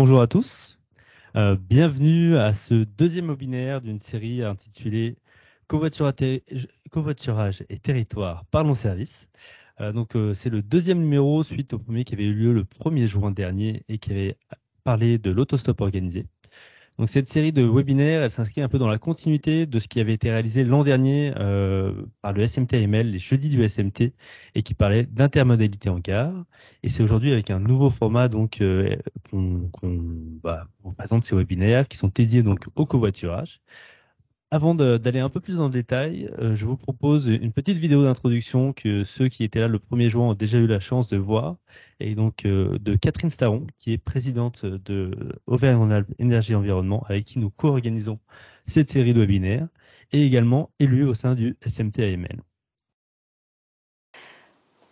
Bonjour à tous. Euh, bienvenue à ce deuxième webinaire d'une série intitulée Covoiturage et territoire, parlons service. Euh, donc euh, c'est le deuxième numéro suite au premier qui avait eu lieu le 1er juin dernier et qui avait parlé de l'autostop organisé. Donc cette série de webinaires, elle s'inscrit un peu dans la continuité de ce qui avait été réalisé l'an dernier euh, par le SMTML, les jeudis du SMT, et qui parlait d'intermodalité en car. Et c'est aujourd'hui avec un nouveau format donc euh, qu'on bah, présente ces webinaires qui sont dédiés donc au covoiturage. Avant d'aller un peu plus en détail, euh, je vous propose une petite vidéo d'introduction que ceux qui étaient là le premier juin ont déjà eu la chance de voir, et donc euh, de Catherine Staron, qui est présidente de auvergne alpes Énergie Environnement, avec qui nous co-organisons cette série de webinaires, et également élue au sein du SMTAML.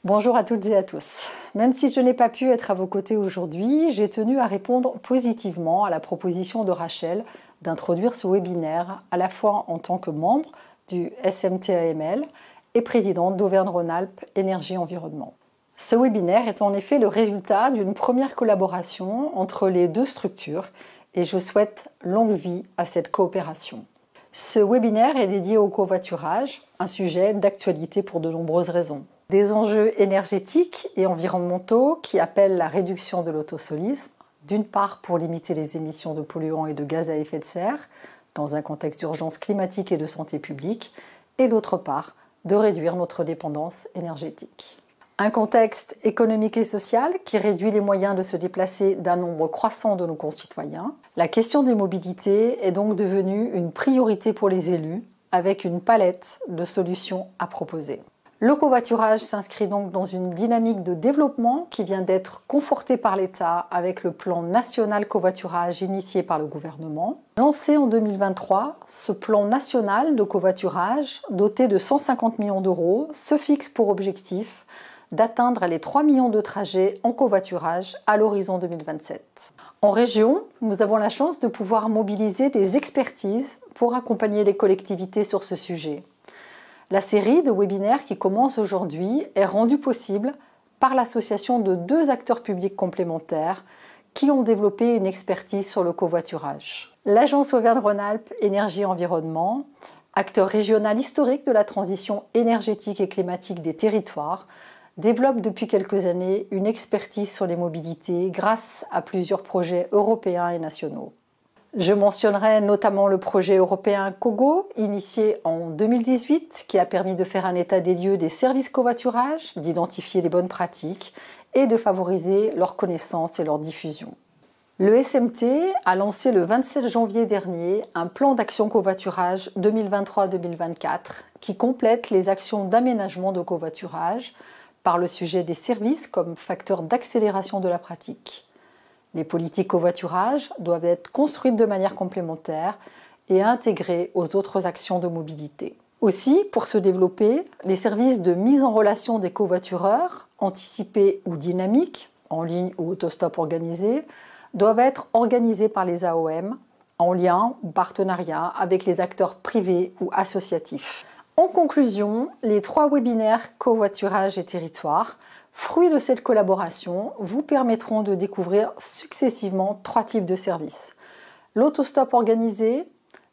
Bonjour à toutes et à tous. Même si je n'ai pas pu être à vos côtés aujourd'hui, j'ai tenu à répondre positivement à la proposition de Rachel d'introduire ce webinaire à la fois en tant que membre du SMTAML et président d'Auvergne-Rhône-Alpes Énergie Environnement. Ce webinaire est en effet le résultat d'une première collaboration entre les deux structures et je souhaite longue vie à cette coopération. Ce webinaire est dédié au covoiturage, un sujet d'actualité pour de nombreuses raisons. Des enjeux énergétiques et environnementaux qui appellent la réduction de l'autosolisme, d'une part pour limiter les émissions de polluants et de gaz à effet de serre, dans un contexte d'urgence climatique et de santé publique, et d'autre part de réduire notre dépendance énergétique. Un contexte économique et social qui réduit les moyens de se déplacer d'un nombre croissant de nos concitoyens. La question des mobilités est donc devenue une priorité pour les élus, avec une palette de solutions à proposer. Le covoiturage s'inscrit donc dans une dynamique de développement qui vient d'être confortée par l'État avec le plan national covoiturage initié par le gouvernement. Lancé en 2023, ce plan national de covoiturage, doté de 150 millions d'euros, se fixe pour objectif d'atteindre les 3 millions de trajets en covoiturage à l'horizon 2027. En région, nous avons la chance de pouvoir mobiliser des expertises pour accompagner les collectivités sur ce sujet. La série de webinaires qui commence aujourd'hui est rendue possible par l'association de deux acteurs publics complémentaires qui ont développé une expertise sur le covoiturage. L'agence Auvergne-Rhône-Alpes Énergie Environnement, acteur régional historique de la transition énergétique et climatique des territoires, développe depuis quelques années une expertise sur les mobilités grâce à plusieurs projets européens et nationaux. Je mentionnerai notamment le projet européen COGO, initié en 2018, qui a permis de faire un état des lieux des services covoiturage, d'identifier les bonnes pratiques et de favoriser leur connaissance et leur diffusion. Le SMT a lancé le 27 janvier dernier un plan d'action covoiturage 2023-2024 qui complète les actions d'aménagement de covoiturage par le sujet des services comme facteur d'accélération de la pratique. Les politiques covoiturage doivent être construites de manière complémentaire et intégrées aux autres actions de mobilité. Aussi, pour se développer, les services de mise en relation des covoitureurs, anticipés ou dynamiques, en ligne ou autostop organisés, doivent être organisés par les AOM en lien ou partenariat avec les acteurs privés ou associatifs. En conclusion, les trois webinaires covoiturage et territoire Fruits de cette collaboration vous permettront de découvrir successivement trois types de services. L'autostop organisé,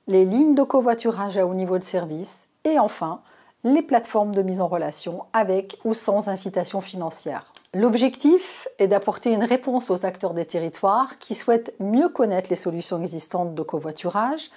les lignes de covoiturage à haut niveau de service et enfin les plateformes de mise en relation avec ou sans incitation financière. L'objectif est d'apporter une réponse aux acteurs des territoires qui souhaitent mieux connaître les solutions existantes de covoiturage,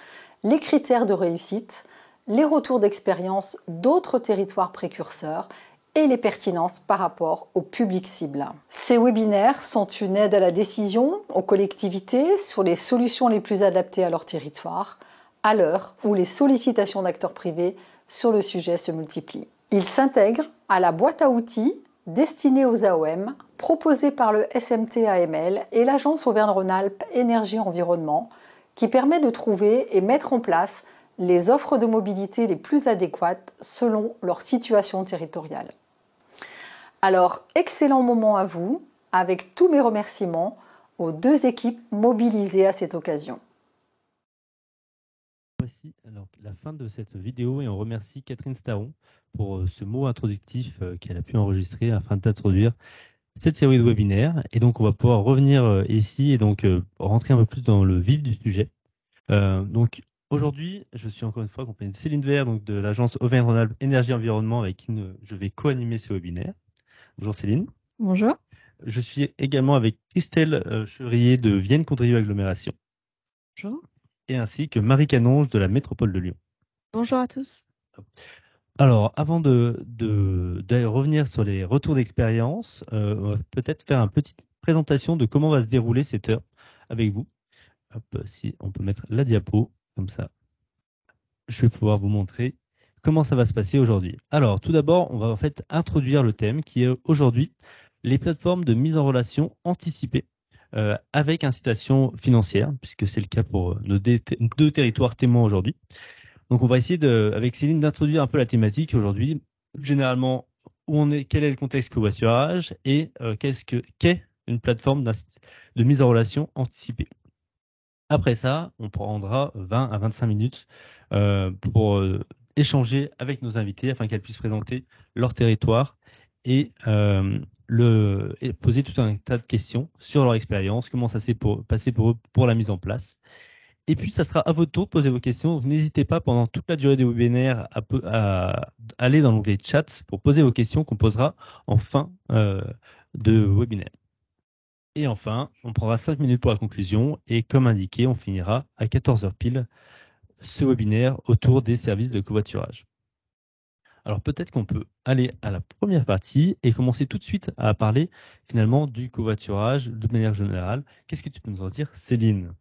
les critères de réussite, les retours d'expérience d'autres territoires précurseurs et les pertinences par rapport au public cible. Ces webinaires sont une aide à la décision aux collectivités sur les solutions les plus adaptées à leur territoire, à l'heure où les sollicitations d'acteurs privés sur le sujet se multiplient. Ils s'intègrent à la boîte à outils destinée aux AOM proposée par le SMTAML et l'agence Auvergne-Rhône-Alpes Énergie Environnement qui permet de trouver et mettre en place les offres de mobilité les plus adéquates selon leur situation territoriale. Alors, excellent moment à vous, avec tous mes remerciements aux deux équipes mobilisées à cette occasion. Voici alors la fin de cette vidéo et on remercie Catherine Staron pour euh, ce mot introductif euh, qu'elle a pu enregistrer afin d'introduire cette série de webinaires. Et donc, on va pouvoir revenir euh, ici et donc rentrer un peu plus dans le vif du sujet. donc, Aujourd'hui, je suis encore une fois accompagné de Céline Vert, donc de l'agence Auvergne Énergie Environnement, avec qui je vais co-animer ce webinaire. Bonjour Céline. Bonjour. Je suis également avec Christelle Chevrier euh, de Vienne Contrieux Agglomération. Bonjour. Et ainsi que Marie Canonge de la Métropole de Lyon. Bonjour à tous. Alors, avant de, revenir sur les retours d'expérience, euh, va peut-être faire une petite présentation de comment va se dérouler cette heure avec vous. si on peut mettre la diapo, comme ça, je vais pouvoir vous montrer comment ça va se passer aujourd'hui. Alors, tout d'abord, on va en fait introduire le thème qui est aujourd'hui les plateformes de mise en relation anticipée euh, avec incitation financière, puisque c'est le cas pour euh, nos deux territoires témoins aujourd'hui. Donc, on va essayer de, avec Céline d'introduire un peu la thématique aujourd'hui. Généralement, où on est, quel est le contexte voiturage et euh, qu'est-ce que qu'est une plateforme de mise en relation anticipée. Après ça, on prendra 20 à 25 minutes pour échanger avec nos invités afin qu'elles puissent présenter leur territoire euh, et, poser tout un tas de questions sur leur expérience, comment ça s'est passé pour la mise en place. Et puis, ça sera à votre tour de poser vos questions. N'hésitez pas pendant toute la durée du webinaire à, aller dans l'onglet chat pour poser vos questions qu'on posera en fin euh, de webinaire. Et enfin, on prendra cinq minutes pour la conclusion et comme indiqué, on finira à 14h pile ce webinaire autour des services de covoiturage. Alors peut-être qu'on peut aller à la première partie et commencer tout de suite à parler finalement du covoiturage de manière générale. Qu'est-ce que tu peux nous en dire, Céline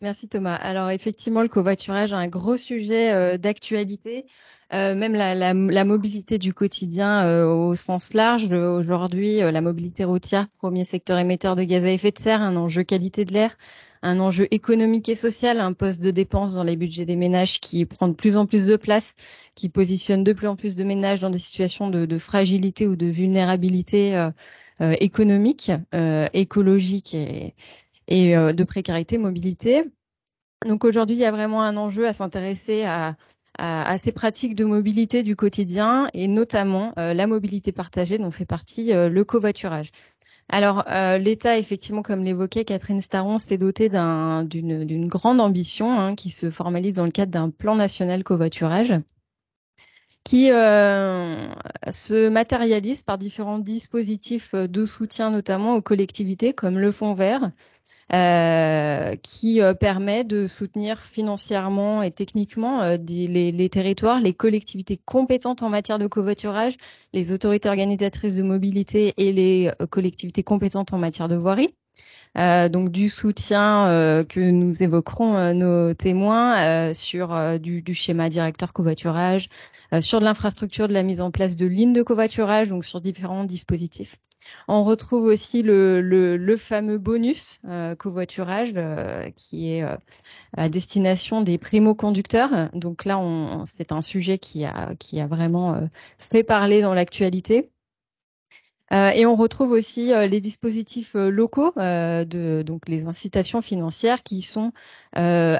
Merci Thomas. Alors effectivement, le covoiturage est un gros sujet euh, d'actualité. Euh, même la, mobilité du quotidien euh, au sens large. Aujourd'hui, la mobilité routière, premier secteur émetteur de gaz à effet de serre, un enjeu qualité de l'air, un enjeu économique et social, un poste de dépense dans les budgets des ménages qui prend de plus en plus de place, qui positionne de plus en plus de ménages dans des situations de, fragilité ou de vulnérabilité euh, euh, économique, euh, écologique et, de précarité, mobilité. Donc aujourd'hui, il y a vraiment un enjeu à s'intéresser à, à, ces pratiques de mobilité du quotidien et notamment la mobilité partagée dont fait partie le covoiturage. Alors, euh, l'État, effectivement, comme l'évoquait Catherine Staron, s'est doté d'une grande ambition hein, qui se formalise dans le cadre d'un plan national covoiturage qui euh, se matérialise par différents dispositifs de soutien, notamment aux collectivités, comme le Fonds vert, euh, qui euh, permet de soutenir financièrement et techniquement euh, les, territoires, les collectivités compétentes en matière de covoiturage, les autorités organisatrices de mobilité et les collectivités compétentes en matière de voirie. donc du soutien que nous évoquerons nos témoins sur du, du, schéma directeur covoiturage, sur de l'infrastructure de la mise en place de lignes de covoiturage, donc sur différents dispositifs. On retrouve aussi le, le, le fameux bonus euh, covoiturage euh, qui est euh, à destination des primo-conducteurs. Donc là, on, c'est un sujet qui a, qui a vraiment fait parler dans l'actualité. et on retrouve aussi les dispositifs locaux, de, donc les incitations financières qui sont euh,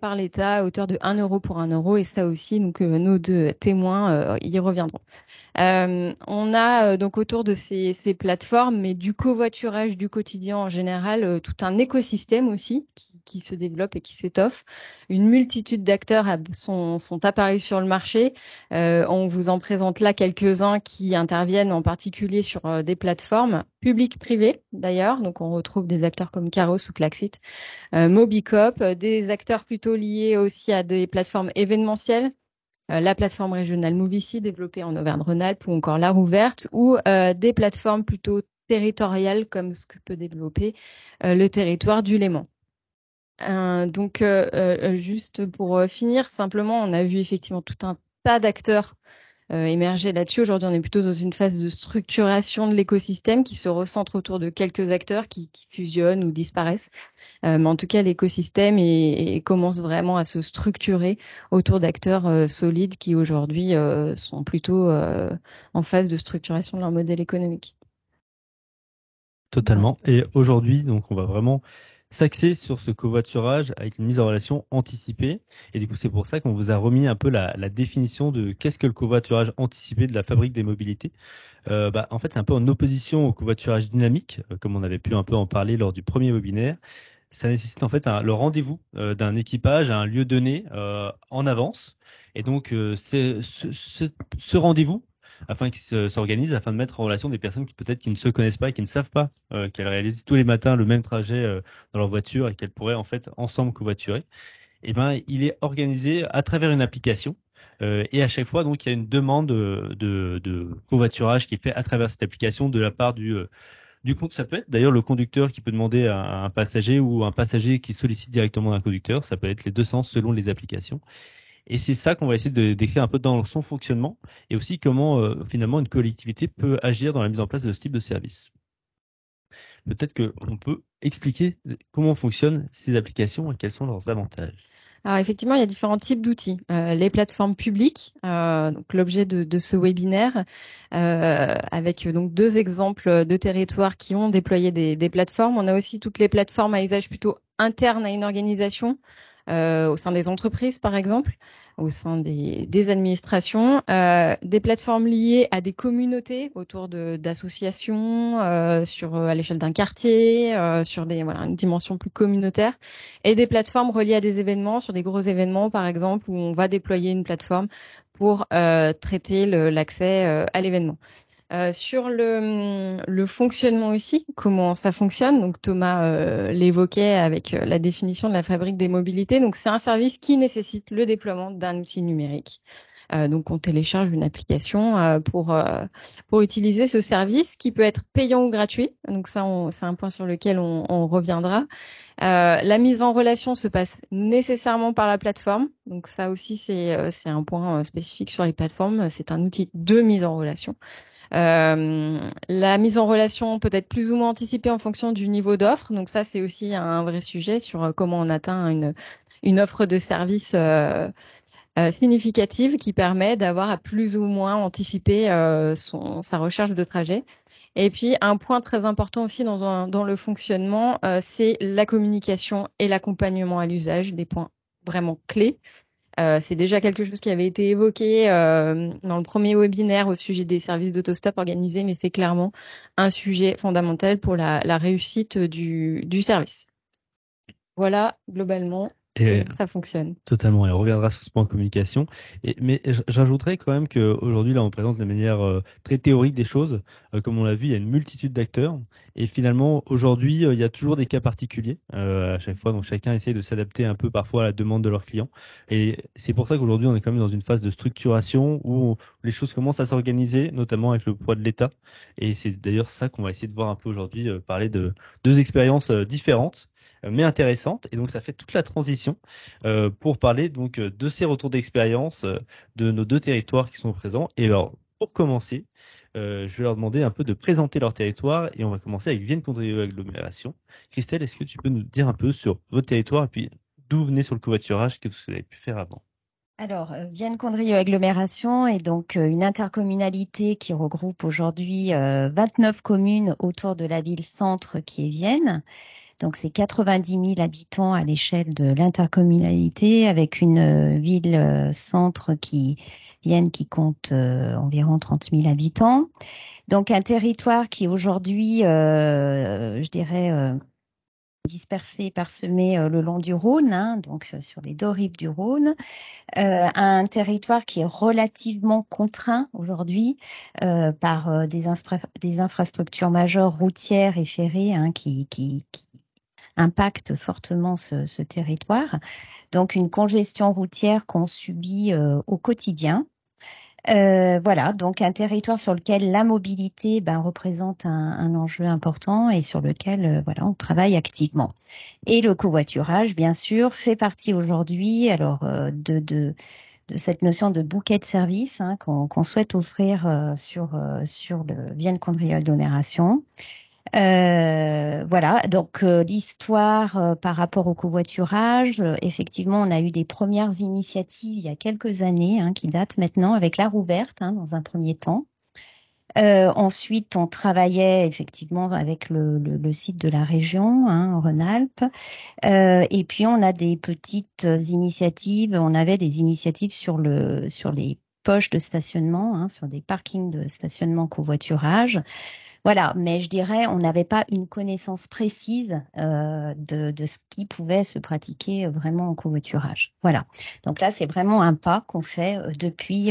par l'État à hauteur de 1 euro pour 1 euro. Et ça aussi, donc euh, nos deux témoins euh, y reviendront. Euh, on a donc autour de ces, plateformes, mais du covoiturage du quotidien en général, tout un écosystème aussi qui, se développe et qui s'étoffe. Une multitude d'acteurs sont, sont, apparus sur le marché. on vous en présente là quelques-uns qui interviennent en particulier sur des plateformes public-privé d'ailleurs. Donc on retrouve des acteurs comme Caros ou Klaxit, euh, Mobicop, euh, des acteurs plutôt liés aussi à des plateformes événementielles, euh, la plateforme régionale Movici développée en Auvergne-Rhône-Alpes ou encore l'art ouverte, ou des plateformes plutôt territoriales comme ce que peut développer le territoire du Léman. donc juste pour finir, simplement, on a vu effectivement tout un tas d'acteurs euh, émerger là-dessus. Aujourd'hui, on est plutôt dans une phase de structuration de l'écosystème qui se recentre autour de quelques acteurs qui, fusionnent ou disparaissent. Euh, mais en tout cas, l'écosystème commence vraiment à se structurer autour d'acteurs euh, solides qui aujourd'hui sont plutôt en phase de structuration de leur modèle économique. Totalement. Et aujourd'hui, donc, on va vraiment s'axer sur ce covoiturage avec une mise en relation anticipée. Et du coup, c'est pour ça qu'on vous a remis un peu la, la définition de qu'est-ce que le covoiturage anticipé de la fabrique des mobilités. Euh, bah, en fait, c'est un peu en opposition au covoiturage dynamique, euh, comme on avait pu un peu en parler lors du premier webinaire ça nécessite en fait le rendez-vous euh, d'un équipage à un lieu donné euh, en avance. Et donc, euh, ce rendez-vous afin qu'ils s'organisent, afin de mettre en relation des personnes qui peut-être qui ne se connaissent pas et qui ne savent pas euh, qu'elles réalisent tous les matins le même trajet euh, dans leur voiture et qu'elles pourraient en fait ensemble covoiturer. Eh ben, il est organisé à travers une application. Euh, et à chaque fois, donc, il y a une demande de, de covoiturage qui est faite à travers cette application de la part du du compte, ça peut être d'ailleurs le conducteur qui peut demander à un passager ou un passager qui sollicite directement un conducteur. Ça peut être les deux sens selon les applications. Et c'est ça qu'on va essayer de décrire un peu dans son fonctionnement et aussi comment euh, finalement une collectivité peut agir dans la mise en place de ce type de service. Peut-être qu'on peut expliquer comment fonctionnent ces applications et quels sont leurs avantages. Alors effectivement, il y a différents types d'outils. Euh, les plateformes publiques, euh, donc l'objet de, ce webinaire, avec donc deux exemples de territoires qui ont déployé des plateformes. On a aussi toutes les plateformes à usage plutôt interne à une organisation. Euh, au sein des entreprises par exemple, au sein des, administrations, euh, des plateformes liées à des communautés autour d'associations, euh, sur à l'échelle d'un quartier, sur des voilà une dimension plus communautaire, et des plateformes reliées à des événements, sur des gros événements par exemple où on va déployer une plateforme pour traiter l'accès à l'événement. Euh, sur le, fonctionnement aussi, comment ça fonctionne. Donc Thomas euh, l'évoquait avec euh, la définition de la fabrique des mobilités. Donc c'est un service qui nécessite le déploiement d'un outil numérique. donc on télécharge une application pour pour utiliser ce service qui peut être payant ou gratuit. Donc ça c'est un point sur lequel on, reviendra. la mise en relation se passe nécessairement par la plateforme. Donc ça aussi, c'est un point spécifique sur les plateformes. C'est un outil de mise en relation. Euh, la mise en relation peut être plus ou moins anticipée en fonction du niveau d'offre. Donc ça, c'est aussi un vrai sujet sur euh, comment on atteint une, offre de service euh, significative qui permet d'avoir à plus ou moins anticiper sa recherche de trajet. Et puis un point très important aussi dans le fonctionnement, c'est la communication et l'accompagnement à l'usage, des points vraiment clés. Euh, c'est déjà quelque chose qui avait été évoqué euh, dans le premier webinaire au sujet des services d'autostop organisés, mais c'est clairement un sujet fondamental pour la, la réussite du, du, service. Voilà globalement et ça fonctionne. Totalement. Et on reviendra sur ce point de communication. Et, mais j'ajouterais quand même qu'aujourd'hui, là, on présente de manière euh, très théorique des choses. Euh, comme on l'a vu, il y a une multitude d'acteurs. Et finalement, aujourd'hui, euh, il y a toujours des cas particuliers à chaque fois. Donc chacun essaie de s'adapter un peu parfois à la demande de leurs clients. Et c'est pour ça qu'aujourd'hui, on est quand même dans une phase de structuration où les choses commencent à s'organiser, notamment avec le poids de l'État. Et c'est d'ailleurs ça qu'on va essayer de voir un peu aujourd'hui, parler de deux expériences différentes euh, mais intéressante. Et donc ça fait toute la transition euh, pour parler donc euh, de ces retours d'expérience euh, de nos deux territoires qui sont présents. Et alors pour commencer, euh, je vais leur demander un peu de présenter leur territoire et on va commencer avec Vienne condrieu Agglomération. Christelle, est-ce que tu peux nous dire un peu sur votre territoire et puis d'où venez sur le covoiturage que vous avez pu faire avant alors, Vienne Condrieu Agglomération est donc une intercommunalité qui regroupe aujourd'hui 29 communes autour de la ville centre qui est Vienne. Donc c'est 90 000 habitants à l'échelle de l'intercommunalité avec une euh, ville-centre euh, qui Vienne qui compte euh, environ 30 000 habitants. Donc un territoire qui aujourd'hui, euh, je dirais, dispersé, parsemé le long du Rhône, hein, donc sur les deux rives du Rhône, un territoire qui est relativement contraint aujourd'hui par des, des, infrastructures majeures routières et ferrées hein, qui, qui impacte fortement ce, ce territoire. Donc une congestion routière qu'on subit euh, au quotidien. Euh, voilà, donc un territoire sur lequel la mobilité ben, représente un, un, enjeu important et sur lequel euh, voilà on travaille activement. Et le covoiturage, bien sûr, fait partie aujourd'hui alors de, de, cette notion de bouquet de services hein, qu'on souhaite offrir sur sur le Vienne Condrieu agglomération. Euh, voilà, donc euh, l'histoire euh, par rapport au covoiturage, effectivement, on a eu des premières initiatives il y a quelques années, hein, qui datent maintenant, avec la rouverte hein, dans un premier temps. ensuite, on travaillait effectivement avec le, le, le site de la région, hein, Rhône-Alpes. et puis, on a des petites initiatives. On avait des initiatives sur le sur les poches de stationnement, sur des parkings de stationnement covoiturage. Voilà, mais je dirais, on n'avait pas une connaissance précise euh, de, de, ce qui pouvait se pratiquer euh, vraiment en covoiturage. Voilà. Donc là, c'est vraiment un pas qu'on fait euh, depuis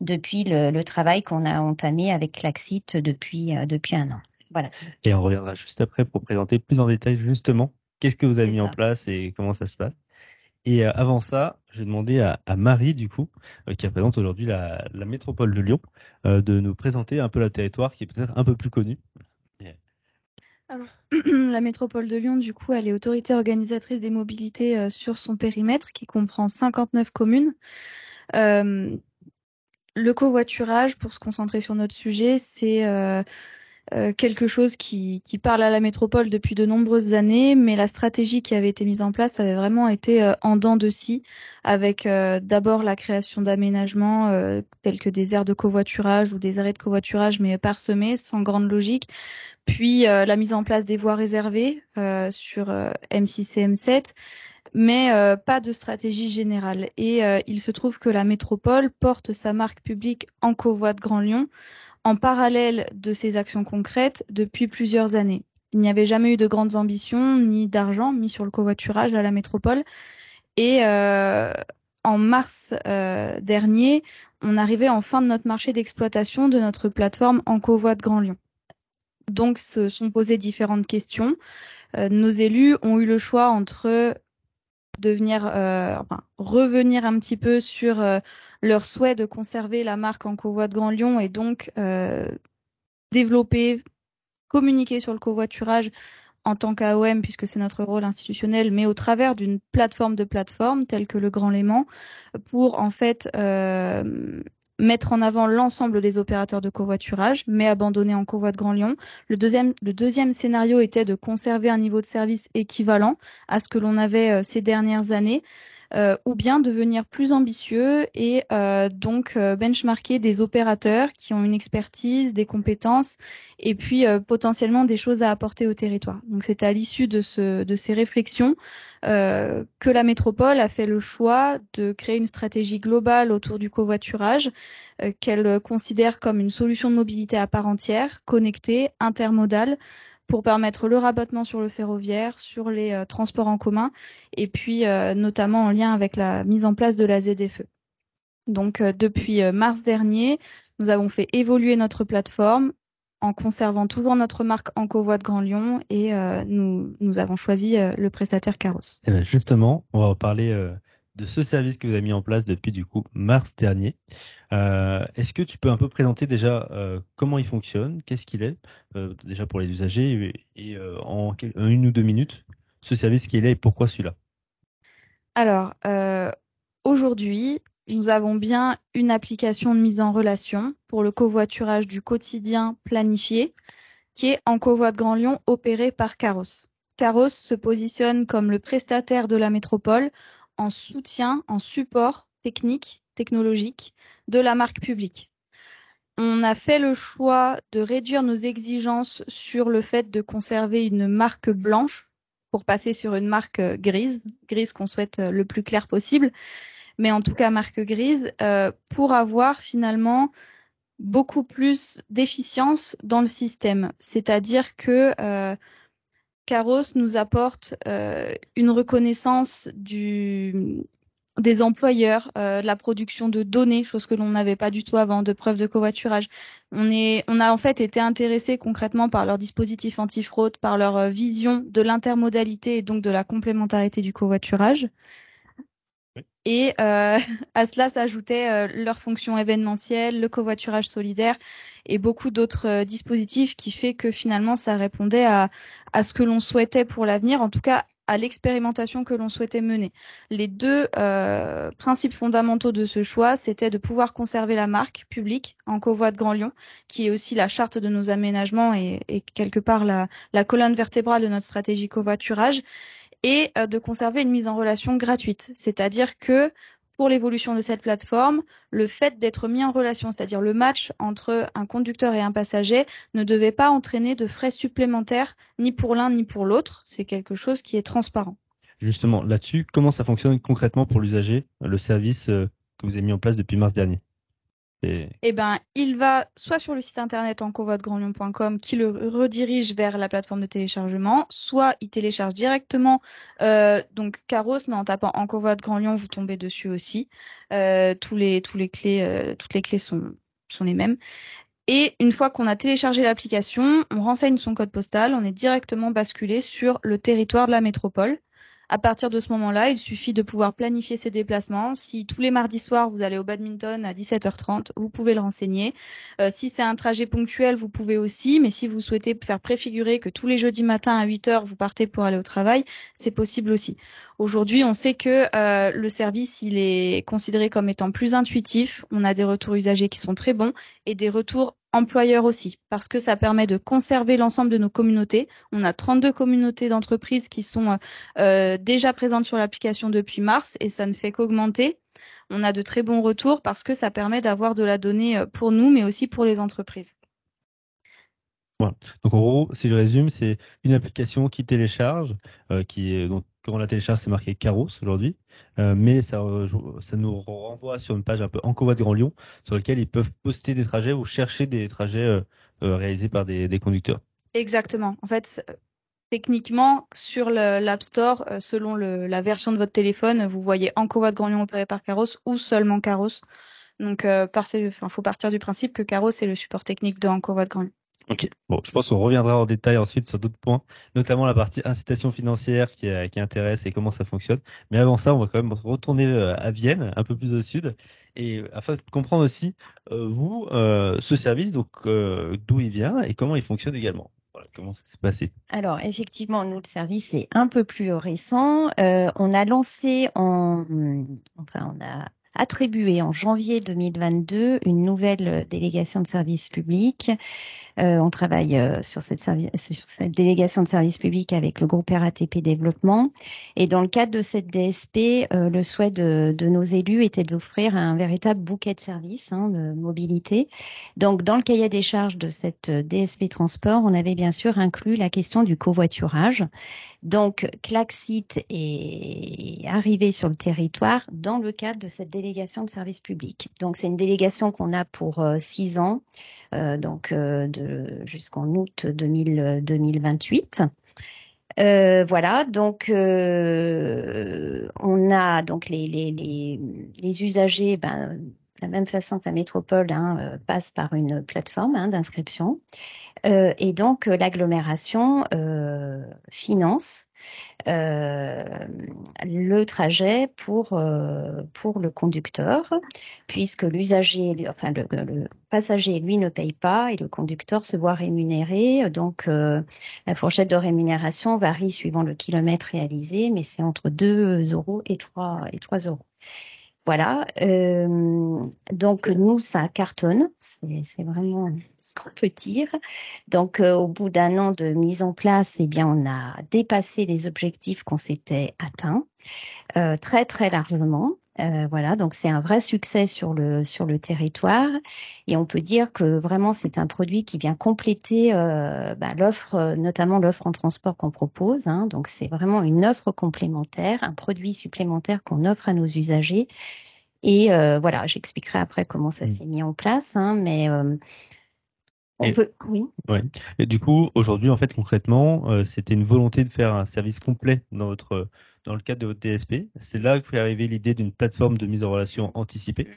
depuis le, travail qu'on a entamé avec Claxit depuis depuis un an. Voilà. Et on reviendra juste après pour présenter plus en détail justement qu'est-ce que vous avez mis en place et comment ça se passe. Et euh, avant ça, j'ai demandé à, à, Marie, du coup, euh, qui représente aujourd'hui la, métropole de Lyon, euh, de nous présenter un peu le territoire qui est peut-être un peu plus connu. Alors, la métropole de Lyon, du coup, elle est autorité organisatrice des mobilités sur son périmètre, qui comprend 59 communes. le covoiturage, pour se concentrer sur notre sujet, c'est euh, quelque chose qui, parle à la métropole depuis de nombreuses années, mais la stratégie qui avait été mise en place avait vraiment été euh, en dents de scie, avec euh, d'abord la création d'aménagements tels que des aires de covoiturage ou des arrêts de covoiturage, mais parsemés, sans grande logique, puis la mise en place des voies réservées sur M6 et M7 mais pas de stratégie générale. Et il se trouve que la métropole porte sa marque publique en covoit de Grand Lyon en parallèle de ces actions concrètes depuis plusieurs années. Il n'y avait jamais eu de grandes ambitions ni d'argent mis sur le covoiturage à la métropole. Et euh, en mars euh, dernier, on arrivait en fin de notre marché d'exploitation de notre plateforme en covoit de Grand Lyon. Donc se sont posées différentes questions. Euh, nos élus ont eu le choix entre devenir, enfin, revenir un petit peu sur leur souhait de conserver la marque en covoit de Grand Lyon et donc euh, développer, communiquer sur le covoiturage en tant qu'AOM, puisque c'est notre rôle institutionnel, mais au travers d'une plateforme de plateforme telle que le Grand Léman, pour en fait euh, mettre en avant l'ensemble des opérateurs de covoiturage, mais abandonner en convoi de Grand Lyon. Le deuxième, le deuxième scénario était de conserver un niveau de service équivalent à ce que l'on avait euh, ces dernières années, euh, ou bien devenir plus ambitieux et euh, donc euh, benchmarker des opérateurs qui ont une expertise, des compétences et puis potentiellement des choses à apporter au territoire. Donc c'est à l'issue de, ces réflexions que la métropole a fait le choix de créer une stratégie globale autour du covoiturage qu'elle considère comme une solution de mobilité à part entière, connectée, intermodale, pour permettre le rabattement sur le ferroviaire, sur les euh, transports en commun, et puis euh, notamment en lien avec la mise en place de la ZFE. Donc euh, depuis mars dernier, nous avons fait évoluer notre plateforme en conservant toujours notre marque en de Grand Lyon et nous, nous avons choisi le prestataire Carros. Eh ben, justement, on va parler de ce service que vous avez mis en place depuis du coup mars dernier. Euh, est-ce que tu peux un peu présenter déjà euh, comment il fonctionne, qu'est-ce qu'il est, euh, déjà pour les usagers et, en une ou deux minutes ce service qu'il est et pourquoi celui-là Alors aujourd'hui, nous avons bien une application de mise en relation pour le covoiturage du quotidien planifié qui est en de Grand Lyon opéré par Caros. Caros se positionne comme le prestataire de la métropole en soutien, en support technique, technologique de la marque publique. On a fait le choix de réduire nos exigences sur le fait de conserver une marque blanche pour passer sur une marque grise, grise qu'on souhaite euh, le plus clair possible, mais en tout cas marque grise, euh, pour avoir finalement beaucoup plus d'efficience dans le système. C'est-à-dire que euh, Caros nous apporte euh, une reconnaissance du, des employeurs, euh, la production de données, chose que l'on n'avait pas du tout avant, de preuves de covoiturage. On, est, on a en fait été intéressés concrètement par leur dispositif antifraude, par leur euh, vision de l'intermodalité et donc de la complémentarité du covoiturage. Et euh, à cela s'ajoutaient euh, leurs fonctions événementielles, le covoiturage solidaire et beaucoup d'autres euh, dispositifs qui fait que finalement ça répondait à, à ce que l'on souhaitait pour l'avenir, en tout cas à l'expérimentation que l'on souhaitait mener. Les deux principes fondamentaux de ce choix, c'était de pouvoir conserver la marque publique en covoit de Grand Lyon, qui est aussi la charte de nos aménagements et, quelque part la, la colonne vertébrale de notre stratégie covoiturage, et euh, de conserver une mise en relation gratuite. C'est-à-dire que pour l'évolution de cette plateforme, le fait d'être mis en relation, c'est-à-dire le match entre un conducteur et un passager, ne devait pas entraîner de frais supplémentaires ni pour l'un ni pour l'autre. C'est quelque chose qui est transparent. Justement, là-dessus, comment ça fonctionne concrètement pour l'usager, le service euh, que vous avez mis en place depuis mars dernier et... Eh ben, il va soit sur le site internet en qui le redirige vers la plateforme de téléchargement, soit il télécharge directement euh, donc Caros, mais en tapant en Grand vous tombez dessus aussi. Euh, tous les euh, toutes les clés sont les mêmes. Et une fois qu'on a téléchargé l'application, on renseigne son code postal, on est directement basculé sur le territoire de la métropole. À partir de ce moment-là, il suffit de pouvoir planifier ses déplacements. Si tous les mardis soirs, vous allez au badminton à 17h30, vous pouvez le renseigner. Euh, si c'est un trajet ponctuel, vous pouvez aussi, mais si vous souhaitez faire préfigurer que tous les jeudis matins à 8h, vous partez pour aller au travail, c'est possible aussi. Aujourd'hui, on sait que euh, le service, il est considéré comme étant plus intuitif. On a des retours usagers qui sont très bons et des retours employeurs aussi, parce que ça permet de conserver l'ensemble de nos communautés. On a 32 communautés d'entreprises qui sont euh, euh, déjà présentes sur l'application depuis mars et ça ne fait qu'augmenter. On a de très bons retours parce que ça permet d'avoir de la donnée euh, pour nous, mais aussi pour les entreprises. Donc en gros, si je résume, c'est une application qui télécharge, euh, qui est donc quand on la télécharge, c'est marqué Caros aujourd'hui, euh, mais euh, ça, nous renvoie sur une page un peu Encova de Grand Lyon, sur laquelle ils peuvent poster des trajets ou chercher des trajets réalisés par des, conducteurs. Exactement. En fait, techniquement, sur l'App Store, selon la version de votre téléphone, vous voyez Encova de Grand Lyon opéré par Caros ou seulement Caros. Donc, il faut partir du principe que Caros est le support technique de de Grand Lyon. Ok. Bon, je pense qu'on reviendra en détail ensuite sur d'autres points, notamment la partie incitation financière qui, euh, intéresse et comment ça fonctionne. Mais avant ça, on va quand même retourner euh, à Vienne, un peu plus au sud, et euh, afin de comprendre aussi vous ce service, donc d'où il vient et comment il fonctionne également. comment ça s'est passé Alors effectivement, nous le service est un peu plus récent. on a lancé en, enfin on a attribué en janvier 2022 une nouvelle délégation de services publics. Euh, on travaille euh, sur, cette sur cette délégation de service public avec le groupe RATP Développement. Et dans le cadre de cette DSP, euh, le souhait de, de, nos élus était d'offrir un véritable bouquet de services hein, de mobilité. Donc, dans le cahier des charges de cette DSP Transport, on avait bien sûr inclus la question du covoiturage. Donc, Claxit est arrivé sur le territoire dans le cadre de cette délégation de service public. Donc, c'est une délégation qu'on a pour six ans, donc de euh, jusqu'en août 2028. Euh, euh, voilà, donc on a donc les, les, usagers, ben, de la même façon que la métropole hein, passe par une plateforme hein, d'inscription. Euh, et donc euh, l'agglomération euh, finance le trajet pour, pour le conducteur, puisque l'usager, enfin le, le, passager, lui, ne paye pas et le conducteur se voit rémunéré. Donc, la fourchette de rémunération varie suivant le kilomètre réalisé, mais c'est entre 2 euros et et 3 euros. Voilà. Euh, donc nous, ça cartonne. C'est vraiment ce qu'on peut dire. Donc euh, au bout d'un an de mise en place, eh bien, on a dépassé les objectifs qu'on s'était atteints euh, très très largement. Euh, voilà, donc c'est un vrai succès sur le sur le territoire et on peut dire que vraiment c'est un produit qui vient compléter euh, bah, l'offre, euh, notamment l'offre en transport qu'on propose. Hein, donc c'est vraiment une offre complémentaire, un produit supplémentaire qu'on offre à nos usagers. Et euh, voilà, j'expliquerai après comment ça mmh. s'est mis en place, hein, mais on peut, oui. Ouais. Et du coup, aujourd'hui, en fait, concrètement, c'était une volonté de faire un service complet dans votre dans le cadre de votre DSP. C'est là que fait arriver l'idée d'une plateforme de mise en relation anticipée.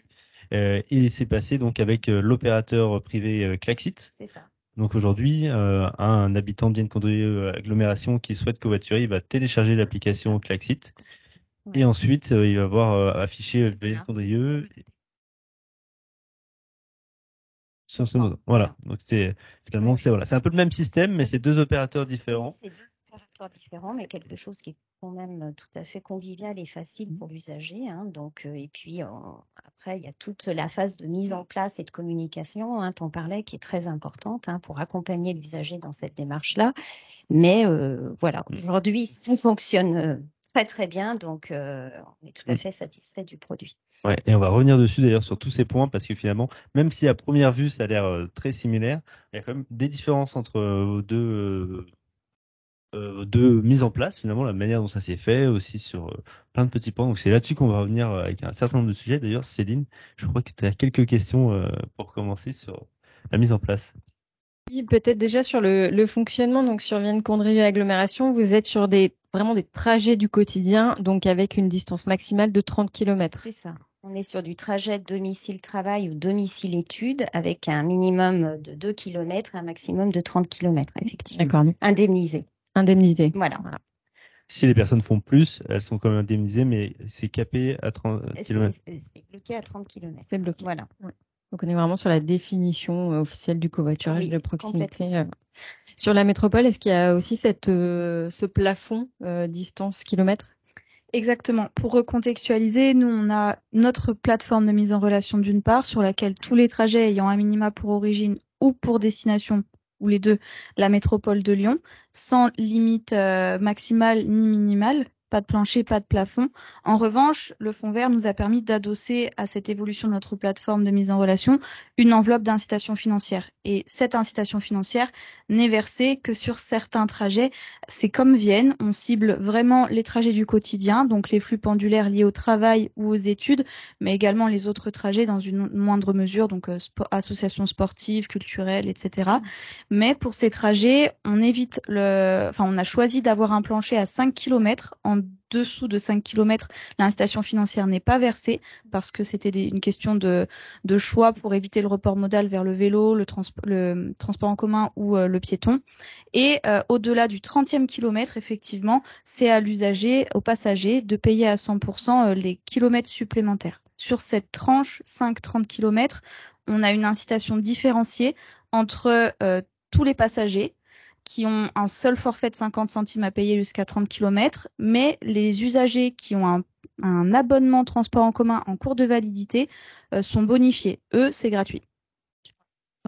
Euh, et il s'est passé donc avec euh, l'opérateur privé euh, C'est ça. Donc aujourd'hui, euh, un habitant de condrieux agglomération qui souhaite covoiturer, il va télécharger l'application Klaxit. Et ensuite, il va voir afficher le Condrieu. Sur ce Voilà. Donc c'est finalement c'est voilà, c'est un peu le même système, mais c'est deux opérateurs différents différents différent, mais quelque chose qui est quand même euh, tout à fait convivial et facile pour l'usager. Hein. donc, euh, et puis après, il y a toute la phase de mise en place et de communication, hein, t'en parlais, qui est très importante hein, pour accompagner l'usager dans cette démarche-là. Mais euh, voilà, aujourd'hui, ça fonctionne très très bien, donc on est tout à mm. fait satisfait du produit. Ouais, et on va revenir dessus d'ailleurs sur tous ces points parce que finalement, même si à première vue ça a l'air très similaire, il y a quand même des différences entre vos deux euh, de mise en place finalement la manière dont ça s'est fait aussi sur euh, plein de petits points donc c'est là-dessus qu'on va revenir euh, avec un certain nombre de sujets d'ailleurs Céline je crois que tu as quelques questions pour commencer sur la mise en place oui, peut-être déjà sur le, fonctionnement, donc sur Vienne Condrieu Agglomération, vous êtes sur des vraiment des trajets du quotidien, donc avec une distance maximale de 30 km. C'est ça. On est sur du trajet domicile-travail ou domicile étude, avec un minimum de 2 km et un maximum de 30 km, effectivement. D'accord. Indemnisé. Indemnisées. Voilà. Si les personnes font plus, elles sont quand même indemnisées, mais c'est capé à 30 km. C'est bloqué à 30 km. C'est bloqué. Voilà. Donc on est vraiment sur la définition euh, officielle du covoiturage ah de proximité. Euh. Sur la métropole, est-ce qu'il y a aussi cette, euh, ce plafond distance kilomètre Exactement. Pour recontextualiser, nous, on a notre plateforme de mise en relation d'une part, sur laquelle tous les trajets ayant un minima pour origine ou pour destination ou les deux, la métropole de Lyon, sans limite euh, maximale ni minimale pas de plancher, pas de plafond. En revanche, le fond vert nous a permis d'adosser à cette évolution de notre plateforme de mise en relation une enveloppe d'incitation financière. Et cette incitation financière n'est versée que sur certains trajets. C'est comme Vienne, on cible vraiment les trajets du quotidien, donc les flux pendulaires liés au travail ou aux études, mais également les autres trajets dans une moindre mesure, donc euh, associations sportives, culturelles, etc. Mais pour ces trajets, on évite le, enfin, on a choisi d'avoir un plancher à 5 km en en dessous de 5 km, l'incitation financière n'est pas versée parce que c'était une question de, choix pour éviter le report modal vers le vélo, le, transport en commun ou euh, le piéton. Et euh, au-delà du 30e kilomètre, effectivement, c'est à l'usager, au passager, de payer à 100% euh, les kilomètres supplémentaires. Sur cette tranche 5-30 km, on a une incitation différenciée entre tous les passagers qui ont un seul forfait de 50 centimes à payer jusqu'à 30 km, mais les usagers qui ont un, abonnement transport en commun en cours de validité euh, sont bonifiés. Eux, c'est gratuit.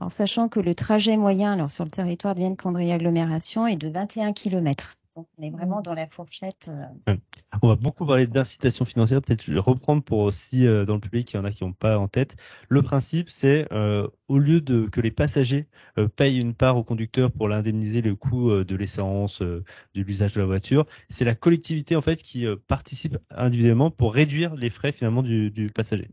En sachant que le trajet moyen alors sur le territoire de vienne condrie agglomération est de 21 km on est mm. vraiment dans la fourchette. Euh, on va beaucoup parler d'incitation financière. Peut-être reprendre pour aussi euh, dans le public, il y en a qui n'ont pas en tête. Le principe, c'est euh, au lieu de que les passagers payent une part au conducteur pour l'indemniser le coût de l'essence, de l'usage de la voiture, c'est la collectivité en fait qui participe individuellement pour réduire les frais finalement du, du passager.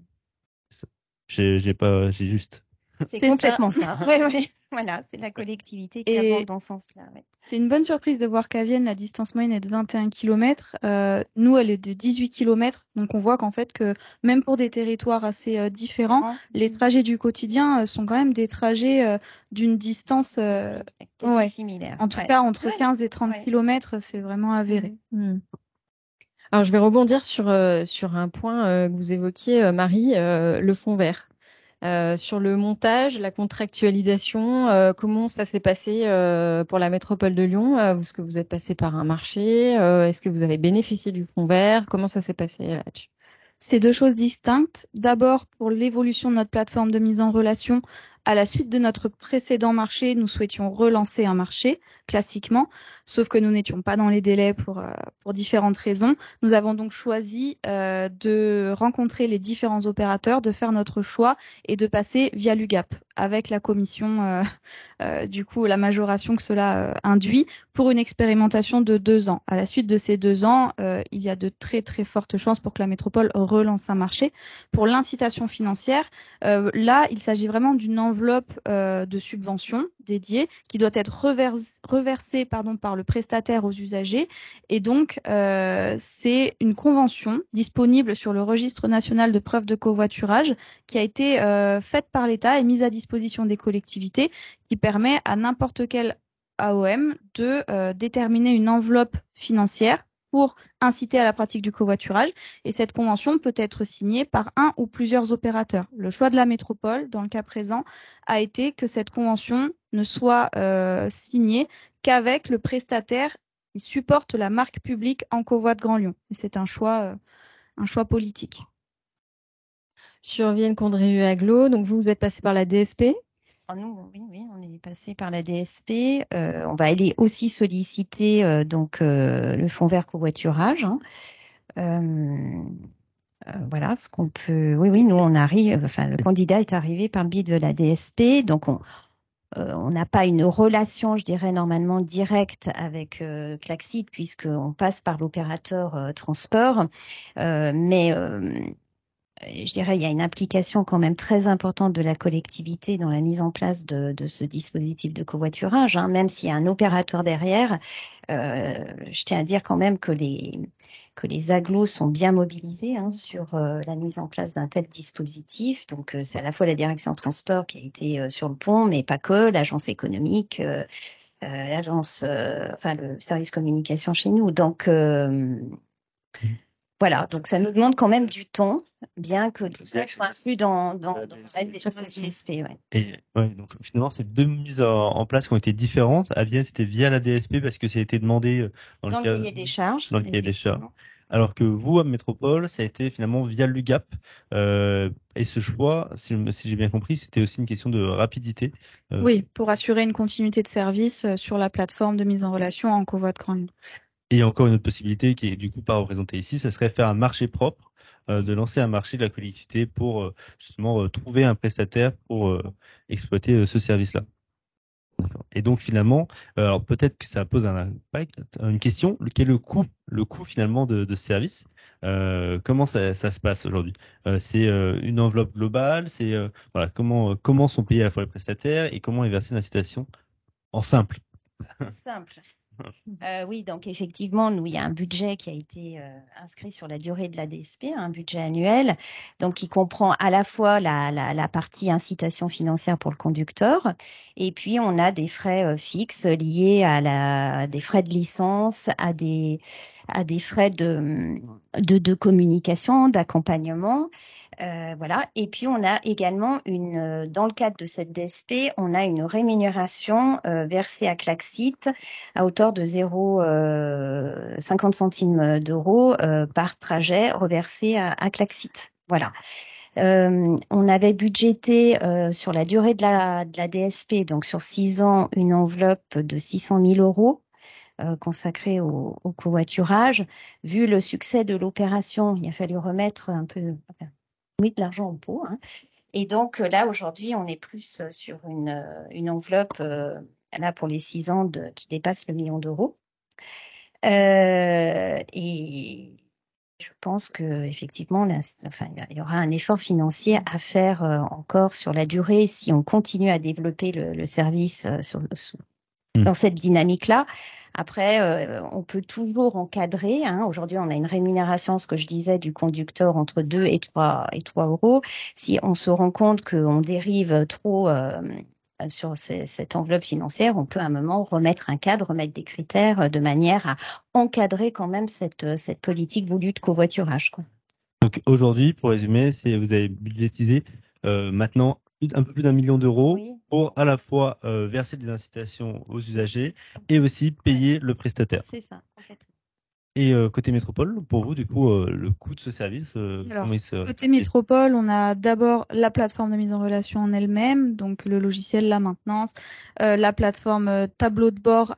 J'ai pas, j'ai juste. C'est complètement ça. Voilà, c'est la collectivité qui avance dans ce sens-là. C'est une bonne surprise de voir qu'à Vienne, la distance moyenne est de 21 km. Euh, nous, elle est de 18 km. Donc, on voit qu'en fait, que même pour des territoires assez euh, différents, les mm-hmm. trajets du quotidien euh, sont quand même des trajets d'une distance similaire. En tout cas, entre 15 et 30 km, c'est vraiment avéré. Mm-hmm. Mm. Alors, je vais rebondir sur, sur un point que vous évoquiez, Marie, le fond vert. Euh, sur le montage, la contractualisation, euh, comment ça s'est passé euh, pour la métropole de Lyon Est-ce que vous êtes passé par un marché Est-ce que vous avez bénéficié du fond vert Comment ça s'est passé C'est deux choses distinctes. D'abord, pour l'évolution de notre plateforme de mise en relation, à la suite de notre précédent marché, nous souhaitions relancer un marché classiquement, sauf que nous n'étions pas dans les délais pour, euh, pour différentes raisons. Nous avons donc choisi euh, de rencontrer les différents opérateurs, de faire notre choix et de passer via l'UGAP avec la commission, euh, euh, du coup, la majoration que cela euh, induit, pour une expérimentation de deux ans. À la suite de ces deux ans, il y a de très très fortes chances pour que la métropole relance un marché. Pour l'incitation financière, là, il s'agit vraiment d'une enveloppe de subvention dédiée qui doit être reversée par le prestataire aux usagers. Et donc, c'est une convention disponible sur le registre national de preuves de covoiturage qui a été faite par l'État et mise à disposition disposition des collectivités qui permet à n'importe quel AOM de euh, déterminer une enveloppe financière pour inciter à la pratique du covoiturage et cette convention peut être signée par un ou plusieurs opérateurs. Le choix de la métropole, dans le cas présent, a été que cette convention ne soit euh, signée qu'avec le prestataire qui supporte la marque publique en covoit de Grand Lyon. C'est un choix, euh, un choix politique sur Vienne Condrieu Aglo. Donc vous, vous êtes passé par la DSP ah, nous, oui, oui, on est passé par la DSP. Euh, on va aller aussi solliciter euh, donc euh, le fonds vert covoiturage. Hein. voilà ce qu'on peut. Oui, oui, nous on arrive. Enfin, le candidat est arrivé par le biais de la DSP, donc on n'a pas une relation, je dirais normalement directe avec Claxit puisqu'on passe par l'opérateur transport, mais euh, je dirais, il y a une implication quand même très importante de la collectivité dans la mise en place de, de ce dispositif de covoiturage, hein, même s'il y a un opérateur derrière. Euh, je tiens à dire quand même que les que les agglos sont bien mobilisés hein, sur euh, la mise en place d'un tel dispositif. Donc euh, c'est à la fois la direction transport qui a été sur le pont, mais pas que, l'agence économique. l'agence, enfin le service communication chez nous. Donc, voilà, donc ça nous demande quand même du temps, bien que tout ça soit inclus dans, dans, la DSP. Et donc finalement, ces deux mises en place ont été différentes. Vienne, ah, c'était via la DSP parce que ça a été demandé euh, dans, le, cahier des charges. Dans le des charges. Alors que vous, à Métropole, ça a été finalement via l'UGAP. Euh, et ce choix, si, j'ai bien compris, c'était aussi une question de rapidité. Euh, oui, pour assurer une continuité de service sur la plateforme de mise en relation en covoite grande. Et encore une autre possibilité qui est du coup pas représentée ici, ça serait faire un marché propre, euh, de lancer un marché de la collectivité pour euh, justement euh, trouver un prestataire pour exploiter ce service-là. Et donc finalement, alors peut-être que ça pose un impact, une question, quel est le coût, le coût finalement de, ce service Comment ça, se passe aujourd'hui C'est une enveloppe globale, c'est voilà comment comment sont payés à la fois les prestataires et comment est versée l'incitation en simple. Simple. Euh, oui, donc effectivement, nous, il y a un budget qui a été euh, inscrit sur la durée de la DSP, hein, un budget annuel, donc qui comprend à la fois la, la, partie incitation financière pour le conducteur, et puis on a des frais euh, fixes liés à, la, à des frais de licence, à des à des frais de, de, communication, d'accompagnement. Euh, voilà. Et puis on a également une, euh, dans le cadre de cette DSP, on a une rémunération euh, versée à Claxit à hauteur de 0,50 centimes d'euros par trajet reversé à, à Claxit. Voilà. on avait budgété sur la durée de la, de la, DSP, donc sur six ans, une enveloppe de 600 000 euros. Euh, consacré au, au, covoiturage. Vu le succès de l'opération, il a fallu remettre un peu, oui, de l'argent en pot. Hein. Et donc euh, là, aujourd'hui, on est plus euh, sur une, une enveloppe, là, pour les six ans, de, qui dépasse le million d'euros. Euh, et je pense que effectivement, enfin, il y aura un effort financier à faire encore sur la durée si on continue à développer le, service sur, mmh. dans cette dynamique-là. Après, euh, on peut toujours encadrer. Hein. Aujourd'hui, on a une rémunération, ce que je disais, du conducteur entre 2 et 3, et 3 euros. Si on se rend compte qu'on dérive trop euh, sur cette enveloppe financière, on peut à un moment remettre un cadre, remettre des critères euh, de manière à encadrer quand même cette, cette politique voulue de covoiturage. Donc aujourd'hui, pour résumer, vous avez budgétisé maintenant un peu plus d'un million d'euros pour à la fois euh, verser des incitations aux usagers et aussi payer le prestataire. C'est ça, Et euh, côté métropole, pour vous, du coup, euh, le coût de ce service Côté métropole, on a d'abord la plateforme de mise en relation en elle-même, donc le logiciel, la maintenance, la plateforme tableau de bord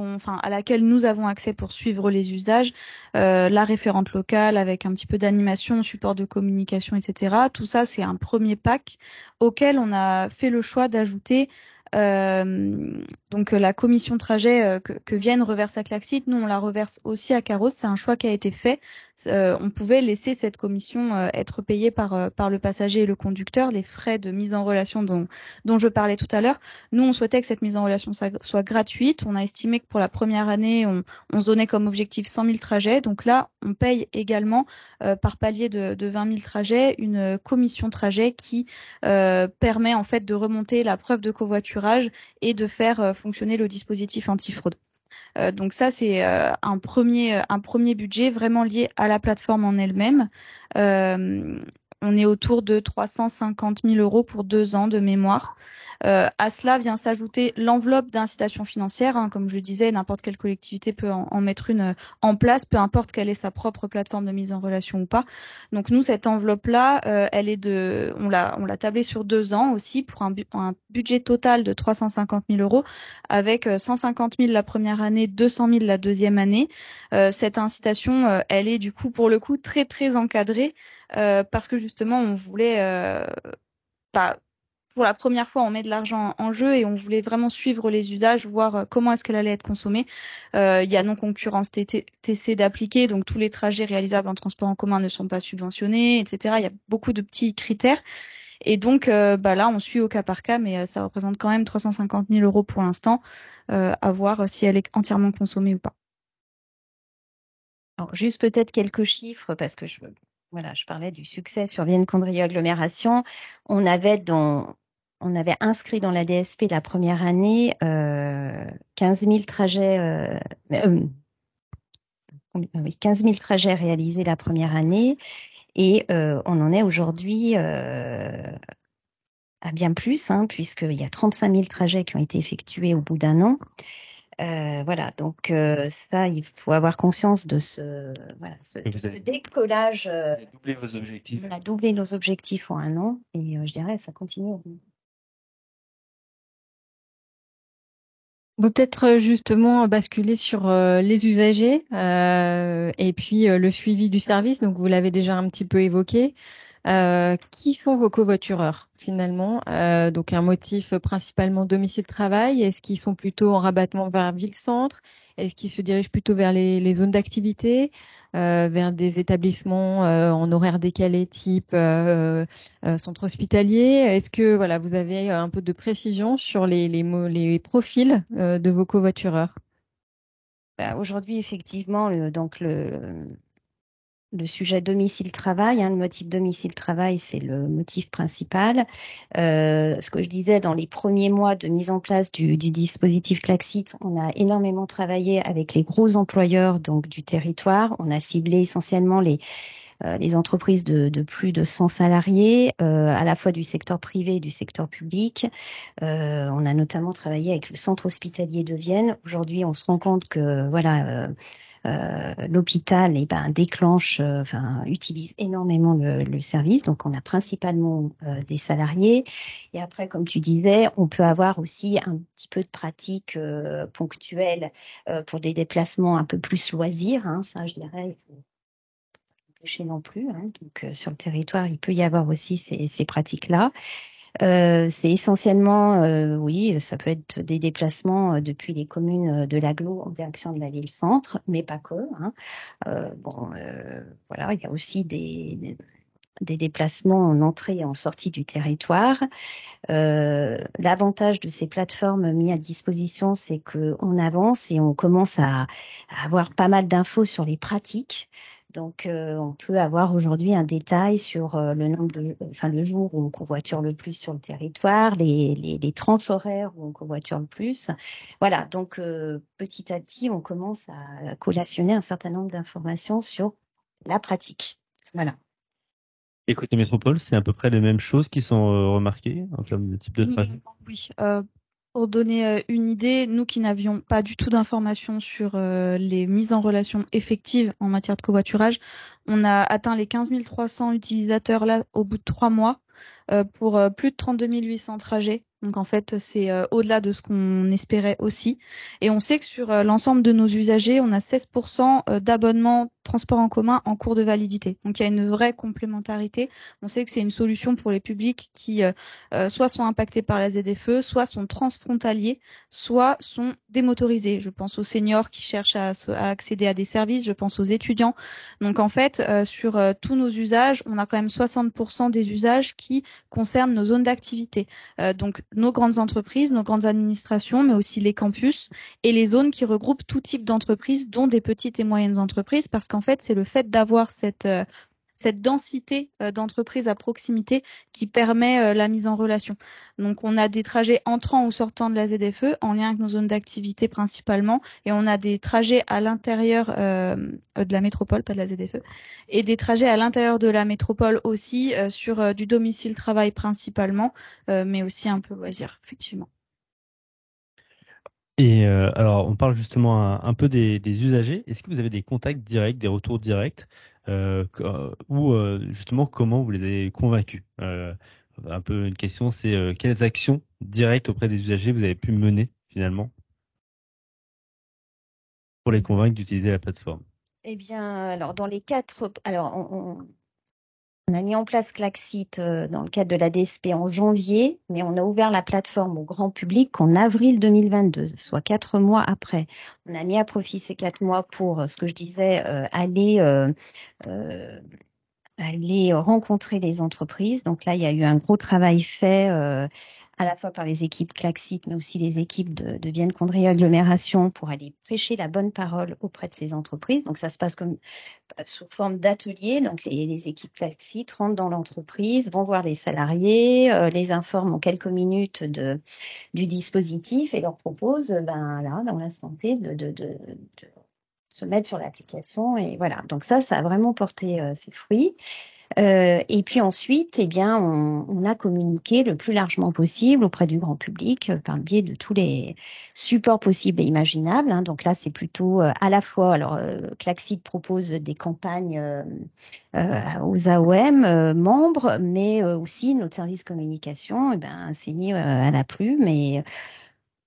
enfin, à laquelle nous avons accès pour suivre les usages, euh, la référente locale avec un petit peu d'animation, support de communication, etc. Tout ça, c'est un premier pack auquel on a fait le choix d'ajouter euh, donc euh, la commission trajet euh, que, Vienne reverse à Claxit, nous on la reverse aussi à Carros. C'est un choix qui a été fait. on pouvait laisser cette commission être payée par par le passager et le conducteur, les frais de mise en relation dont dont je parlais tout à l'heure. Nous on souhaitait que cette mise en relation soit, soit, gratuite. On a estimé que pour la première année on, on se donnait comme objectif 100 000 trajets. Donc là on paye également par palier de, de 20 000 trajets une commission trajet qui permet en fait de remonter la preuve de covoiturage et de faire euh, fonctionner le dispositif antifraude. Euh, donc ça, c'est euh, un, premier, un premier budget vraiment lié à la plateforme en elle-même. on est autour de 350 000 euros pour deux ans de mémoire. Euh, à cela vient s'ajouter l'enveloppe d'incitation financière. Hein, comme je le disais, n'importe quelle collectivité peut en, mettre une euh, en place, peu importe quelle est sa propre plateforme de mise en relation ou pas. Donc nous, cette enveloppe-là, euh, elle est de, on l'a, on l'a tablée sur deux ans aussi pour un, budget total de 350 000 euros, avec 150 000 la première année, 200 000 la deuxième année. cette incitation, elle est du coup pour le coup très très encadrée parce que justement, on voulait pas bah, pour la première fois, on met de l'argent en jeu et on voulait vraiment suivre les usages, voir euh, comment est-ce qu'elle allait être consommée. Euh, il y a non-concurrence TC d'appliquer, donc tous les trajets réalisables en transport en commun ne sont pas subventionnés, etc. Il y a beaucoup de petits critères. Et donc, euh, bah là, on suit au cas par cas, mais ça représente quand même 350 000 euros pour l'instant, à voir si elle est entièrement consommée ou pas. Alors, juste peut-être quelques chiffres, parce que je, voilà, je parlais du succès sur Vienne-Condrieu agglomération. On avait dans, on avait inscrit dans la DSP la première année 15 euh, 000 trajets. Euh, euh, trajets réalisés la première année et on en est aujourd'hui à bien plus, hein, puisqu'il y a 35 000 trajets qui ont été effectués au bout d'un an. voilà, donc ça, il faut avoir conscience de ce, décollage. doublé vos objectifs. a nos objectifs en un an et je dirais, ça continue. Vous peut être euh, justement euh, basculer sur euh, les usagers et puis le suivi du service. Donc vous l'avez déjà un petit peu évoqué. qui sont vos covoitureurs finalement Donc un motif principalement domicile-travail. Est-ce qu'ils sont plutôt en rabattement vers ville-centre Est-ce qu'ils se dirigent plutôt vers les zones d'activité euh, vers des établissements euh, en horaire décalé type euh, centre hospitalier. Est-ce que voilà, vous avez un peu de précision sur les, les, les profils de vos covoitureurs bah, Aujourd'hui, effectivement, le, donc le, le sujet domicile-travail. Hein, le motif domicile-travail, c'est le motif principal. Euh, ce que je disais, dans les premiers mois de mise en place du, du dispositif Claxit, on a énormément travaillé avec les gros employeurs donc du territoire. On a ciblé essentiellement les euh, les entreprises de, plus de 100 salariés, euh, à la fois du secteur privé et du secteur public. on a notamment travaillé avec le centre hospitalier de Vienne. Aujourd'hui, on se rend compte que voilà, euh, l'hôpital eh ben, déclenche, euh, enfin, utilise énormément le, service. Donc, on a principalement euh, des salariés. Et après, comme tu disais, on peut avoir aussi un petit peu de pratiques ponctuelles pour des déplacements un peu plus loisirs. Hein, ça, je dirais, il faut non plus. Hein. Donc, sur le territoire, il peut y avoir aussi ces, ces pratiques-là. Euh, c'est essentiellement, euh, oui, ça peut être des déplacements euh, depuis les communes de l'aglo en direction de la ville-centre, mais pas que. Hein. bon, voilà, il y a aussi des, des déplacements en entrée et en sortie du territoire. L'avantage de ces plateformes mises à disposition, c'est qu'on avance et on commence à avoir pas mal d'infos sur les pratiques. Donc, euh, on peut avoir aujourd'hui un détail sur euh, le nombre de, enfin, le jour où on convoiture le plus sur le territoire, les, tranches horaires où on voiture le plus. Voilà. Donc, euh, petit à petit, on commence à collationner un certain nombre d'informations sur la pratique. Voilà. Et côté métropole, c'est à peu près les mêmes choses qui sont remarquées en termes de type de trajet. Oui, pour donner euh, une idée, nous qui n'avions pas du tout d'informations sur euh, les mises en relation effectives en matière de covoiturage, on a atteint les 15 300 utilisateurs là au bout de trois mois euh, pour plus de 32 800 trajets. Donc en fait, c'est au-delà de ce qu'on espérait aussi. Et on sait que sur l'ensemble de nos usagers, on a 16% d'abonnements transport en commun en cours de validité. Donc il y a une vraie complémentarité. On sait que c'est une solution pour les publics qui euh, euh, soit sont impactés par la ZFE, soit sont transfrontaliers, soit sont démotorisés. Je pense aux seniors qui cherchent à, accéder à des services, je pense aux étudiants. Donc en fait, euh, sur tous nos usages, on a quand même 60% des usages qui concernent nos zones d'activité. donc nos grandes entreprises, nos grandes administrations, mais aussi les campus et les zones qui regroupent tout type d'entreprises, dont des petites et moyennes entreprises, parce que en fait, c'est le fait d'avoir cette euh, cette densité euh, d'entreprises à proximité qui permet euh, la mise en relation. Donc on a des trajets entrant ou sortant de la ZFE en lien avec nos zones d'activité principalement et on a des trajets à l'intérieur de la métropole, pas de la ZFE, et des trajets à l'intérieur de la métropole aussi sur du domicile-travail principalement, mais aussi un peu loisir, effectivement. Et euh, alors, on parle justement un, peu des, usagers. Est-ce que vous avez des contacts directs, des retours directs, euh, euh, ou justement comment vous les avez convaincus Un peu une question, c'est quelles actions directes auprès des usagers vous avez pu mener finalement pour les convaincre d'utiliser la plateforme Eh bien, alors dans les quatre, alors on on a mis en place Claxit euh, dans le cadre de la DSP en janvier, mais on a ouvert la plateforme au grand public qu'en avril 2022, soit quatre mois après. On a mis à profit ces quatre mois pour, euh, ce que je disais, euh, aller, aller rencontrer les entreprises. Donc là, il y a eu un gros travail fait à la fois par les équipes Claxit, mais aussi les équipes de, Vienne Condrieu Agglomération pour aller prêcher la bonne parole auprès de ces entreprises. Donc ça se passe comme euh, sous forme d'atelier. Donc les, équipes Claxit rentrent dans l'entreprise, vont voir les salariés, euh, les informent en quelques minutes de, du dispositif et leur proposent, euh, ben là, dans l'instant T, de, de, se mettre sur l'application. Et voilà, donc ça, ça a vraiment porté ses fruits. Euh, et puis ensuite, eh bien, on, on, a communiqué le plus largement possible auprès du grand public euh, par le biais de tous les supports possibles et imaginables. Hein. Donc là, c'est plutôt euh, à la fois, alors Claxit propose des campagnes aux AOM membres, mais aussi notre service communication, eh ben, s'est mis à la plume et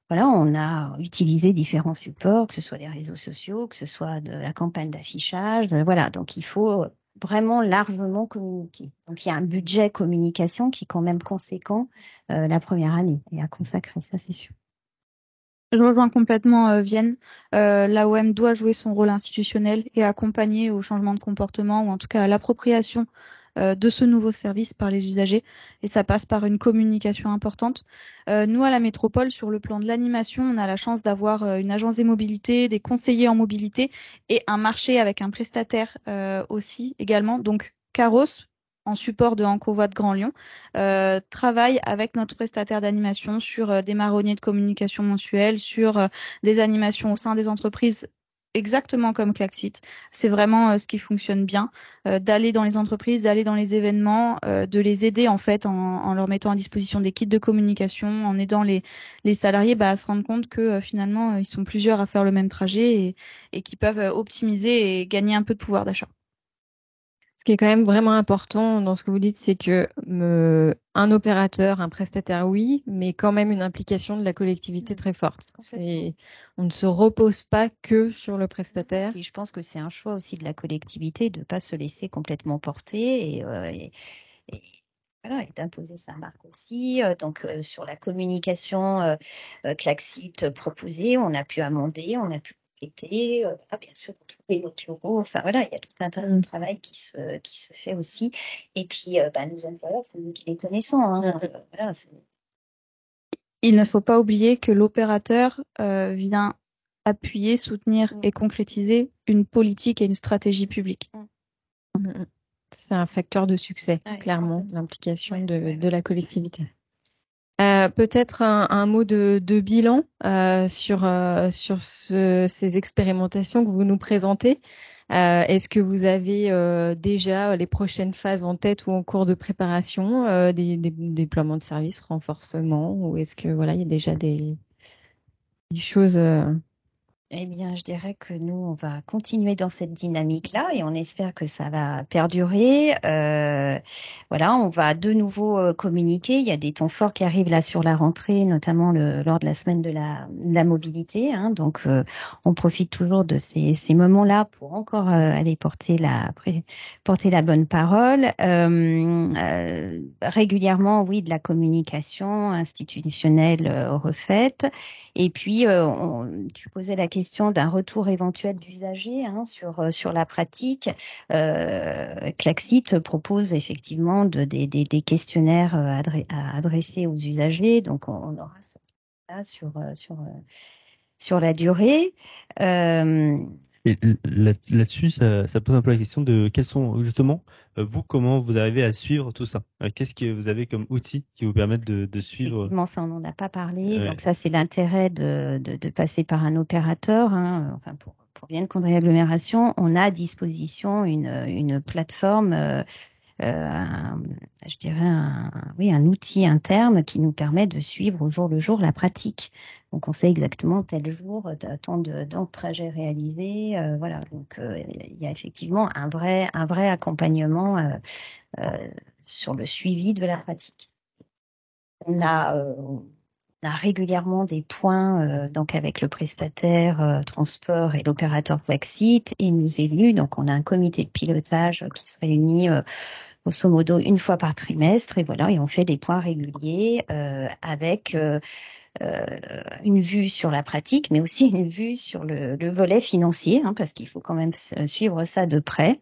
voilà, on a utilisé différents supports, que ce soit les réseaux sociaux, que ce soit de la campagne d'affichage, voilà. Donc il faut vraiment largement communiqué. Donc il y a un budget communication qui est quand même conséquent euh, la première année et à consacrer, ça c'est sûr. Je rejoins complètement euh, Vienne. Euh, L'AOM doit jouer son rôle institutionnel et accompagner au changement de comportement ou en tout cas à l'appropriation euh, de ce nouveau service par les usagers et ça passe par une communication importante. Euh, nous, à la métropole, sur le plan de l'animation, on a la chance d'avoir euh, une agence des mobilités, des conseillers en mobilité et un marché avec un prestataire aussi également. Donc, Caros, en support de Ancovois de Grand Lyon, travaille avec notre prestataire d'animation sur des marronniers de communication mensuelle, sur des animations au sein des entreprises exactement comme Claxit, C'est vraiment euh, ce qui fonctionne bien, euh, d'aller dans les entreprises, d'aller dans les événements, euh, de les aider en fait en, leur mettant à disposition des kits de communication, en aidant les, salariés bah, à se rendre compte que finalement ils sont plusieurs à faire le même trajet et, et qu'ils peuvent optimiser et gagner un peu de pouvoir d'achat qui est quand même vraiment important dans ce que vous dites, c'est que un opérateur, un prestataire, oui, mais quand même une implication de la collectivité mm. très forte. on ne se repose pas que sur le prestataire. Et je pense que c'est un choix aussi de la collectivité de ne pas se laisser complètement porter et, euh, d'imposer sa marque aussi. Euh, donc, euh, sur la communication euh, proposée, on a pu amender, on a pu été euh, bien sûr, les notre Enfin voilà, il y a tout un tas de travail qui se, qui se fait aussi. Et puis, euh, bah, nous employeurs, c'est nous qui les connaissons. Hein. Euh, il ne faut pas oublier que l'opérateur vient appuyer, soutenir mm. et concrétiser une politique et une stratégie publique. Mm. Mm, c'est un facteur de succès, clairement, l'implication de, de la collectivité. Euh, peut-être un, mot de, bilan euh, sur, euh, sur ces expérimentations que vous nous présentez. Est-ce que vous avez déjà les prochaines phases en tête ou en cours de préparation, des, déploiements de services, renforcement, ou est-ce que voilà, il y a déjà des choses eh bien, je dirais que nous, on va continuer dans cette dynamique-là et on espère que ça va perdurer. Euh, voilà, on va de nouveau euh, communiquer. Il y a des temps forts qui arrivent là sur la rentrée, notamment le, lors de la semaine de la, mobilité. Hein. Donc, euh, on profite toujours de ces, moments-là pour encore aller porter la, porter la bonne parole. régulièrement, oui, de la communication institutionnelle refaite. Et puis, tu posais la question d'un retour éventuel d'usagers hein, sur, euh, sur la pratique. Euh, propose effectivement de, des, des, questionnaires euh, à adresser aux usagers. Donc, on, aura sur, euh, sur, sur la durée. Et là-dessus, ça, ça, pose un peu la question de quels sont justement euh, vous comment vous arrivez à suivre tout ça. Euh, qu'est-ce que vous avez comme outils qui vous permettent de, de suivre Ça, on n'en a pas parlé. Donc ça, c'est l'intérêt de, de, de, passer par un opérateur. Hein, enfin pour, pour bien de Condré Agglomération, on a à disposition une, une plateforme. Euh, euh, je dirais, un, oui, un outil interne qui nous permet de suivre au jour le jour la pratique. Donc on sait exactement tel jour, euh, tant de, trajets réalisés, euh, voilà. Donc il y a effectivement un vrai, un vrai accompagnement sur le suivi de la pratique. On a, a régulièrement des points donc avec le prestataire transport et l'opérateur Brexit et nous élus. Donc on a un comité de pilotage qui se réunit grosso modo une fois par trimestre, et voilà, et on fait des points réguliers euh, avec euh, euh, une vue sur la pratique, mais aussi une vue sur le, volet financier, hein, parce qu'il faut quand même suivre ça de près.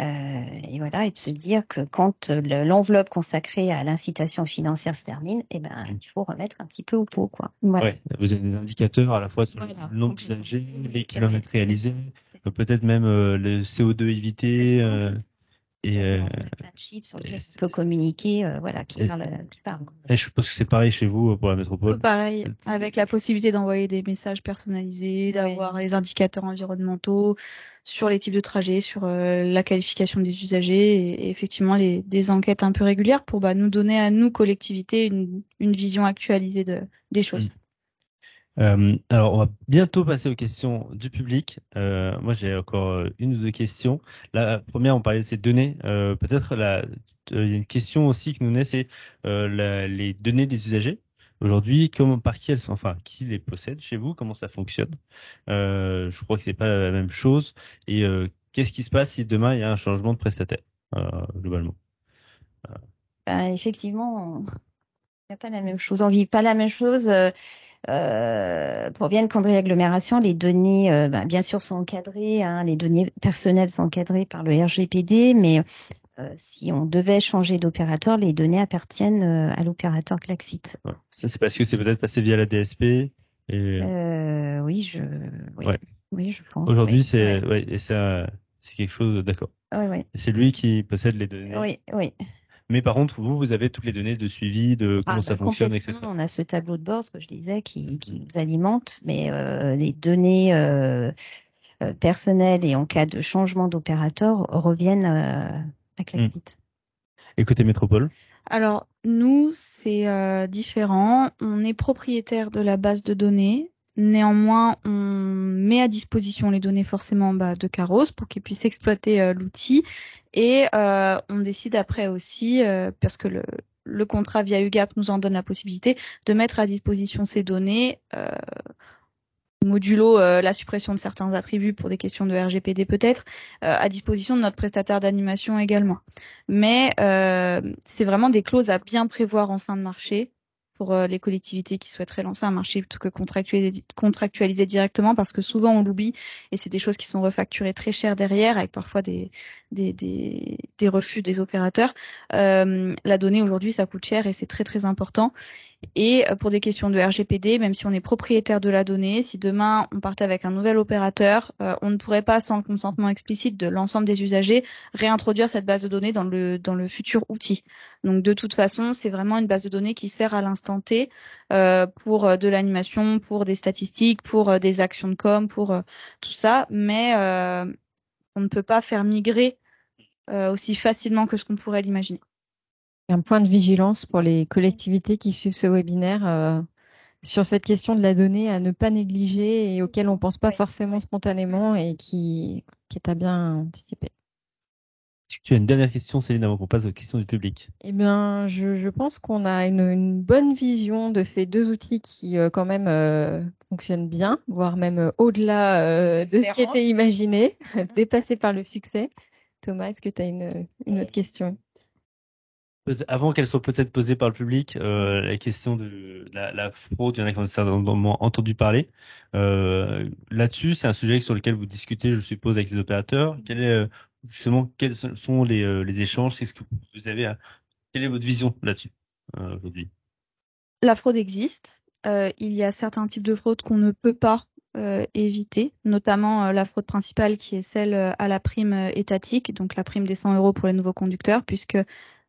et voilà, et de se dire que quand l'enveloppe consacrée à l'incitation financière se termine, eh ben, il faut remettre un petit peu au pot, quoi. vous avez des indicateurs à la fois sur le nombre de les kilomètres réalisés, peut-être même le CO2 évité. Euh, euh, et je suppose que c'est pareil chez vous euh, pour la métropole. Pareil, avec la possibilité d'envoyer des messages personnalisés, d'avoir les indicateurs environnementaux sur les types de trajets, sur la qualification des usagers, et, effectivement les, des enquêtes un peu régulières pour bah, nous donner à nous collectivités une, vision actualisée de, des choses. Mm. Euh, alors, on va bientôt passer aux questions du public. Euh, moi, j'ai encore euh, une ou deux questions. La première, on parlait de ces données. Peut-être a une question aussi qui nous naît, c'est les données des usagers. Aujourd'hui, comment, par qui elles sont, enfin, qui les possède chez vous Comment ça fonctionne Je crois que c'est pas la même chose. Et qu'est-ce qui se passe si demain il y a un changement de prestataire globalement bah, Effectivement, Effectivement, n'y a pas la même chose. On vit pas la même chose. Euh, pour bien agglomération, les données, euh, bah, bien sûr, sont encadrées. Hein, les données personnelles sont encadrées par le RGPD, mais euh, si on devait changer d'opérateur, les données appartiennent à l'opérateur Klaxit. Ça, c'est parce que c'est peut-être passé via la DSP. oui, je. Oui. je pense. Aujourd'hui, ouais. Et ça, c'est quelque chose, d'accord. C'est lui qui possède les données. Oui, oui. Mais par contre, vous, vous avez toutes les données de suivi, de ah, comment bah, ça fonctionne, etc. On a ce tableau de bord, ce que je disais, qui, nous alimente, mais euh, les données euh, euh, personnelles et en cas de changement d'opérateur reviennent à Claxit. Hmm. Et côté métropole Alors, nous, c'est différent. On est propriétaire de la base de données. Néanmoins, on met à disposition les données forcément de Caros pour qu'ils puissent exploiter l'outil, et euh, on décide après aussi, euh, parce que le, contrat via UGAP nous en donne la possibilité, de mettre à disposition ces données euh, modulo la suppression de certains attributs pour des questions de RGPD peut-être, à disposition de notre prestataire d'animation également. Mais c'est vraiment des clauses à bien prévoir en fin de marché pour euh, les collectivités qui souhaiteraient lancer un marché plutôt que contractualiser, directement parce que souvent on l'oublie et c'est des choses qui sont refacturées très cher derrière avec parfois des, des, des, des refus des opérateurs. Euh, la donnée aujourd'hui ça coûte cher et c'est très très important et euh, pour des questions de RGPD, même si on est propriétaire de la donnée, si demain on partait avec un nouvel opérateur, euh, on ne pourrait pas, sans le consentement explicite de l'ensemble des usagers, réintroduire cette base de données dans le, dans le futur outil. Donc de toute façon, c'est vraiment une base de données qui sert à l'instant T euh, pour de l'animation, pour des statistiques, pour des actions de com, pour tout ça, mais on ne peut pas faire migrer aussi facilement que ce qu'on pourrait l'imaginer un point de vigilance pour les collectivités qui suivent ce webinaire euh, sur cette question de la donnée à ne pas négliger et auquel on ne pense pas forcément spontanément et qui, est à bien anticiper. tu as une dernière question, Céline, avant qu'on passe aux questions du public Eh bien, je, pense qu'on a une, bonne vision de ces deux outils qui, euh, quand même, euh, fonctionnent bien, voire même au-delà de ce qui était imaginé, dépassé par le succès. Thomas, est-ce que tu as une autre question avant qu'elle soit peut-être posée par le public, euh, la question de la, fraude, il y en a qui ont certainement entendu parler. Euh, là-dessus, c'est un sujet sur lequel vous discutez, je suppose, avec les opérateurs. Quel est, euh, justement, quels sont les, échanges Qu'est-ce que vous avez à... Quelle est votre vision là-dessus aujourd'hui La fraude existe. il y a certains types de fraude qu'on ne peut pas éviter, notamment la fraude principale qui est celle à la prime étatique, donc la prime des 100 euros pour les nouveaux conducteurs, puisque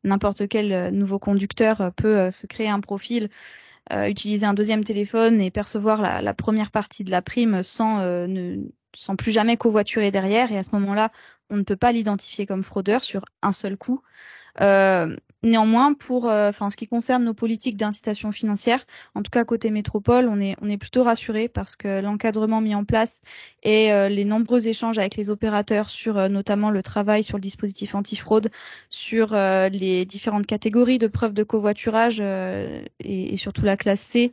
n'importe quel euh, nouveau conducteur euh, peut euh, se créer un profil, utiliser un deuxième téléphone et percevoir la, première partie de la prime sans ne sans plus jamais covoiturer derrière. Et à ce moment-là, on ne peut pas l'identifier comme fraudeur sur un seul coup. Euh, néanmoins, pour, euh, enfin, ce qui concerne nos politiques d'incitation financière, en tout cas côté métropole, on est, on est plutôt rassuré parce que l'encadrement mis en place et euh, les nombreux échanges avec les opérateurs sur notamment le travail sur le dispositif antifraude, sur les différentes catégories de preuves de covoiturage et, surtout la classe C.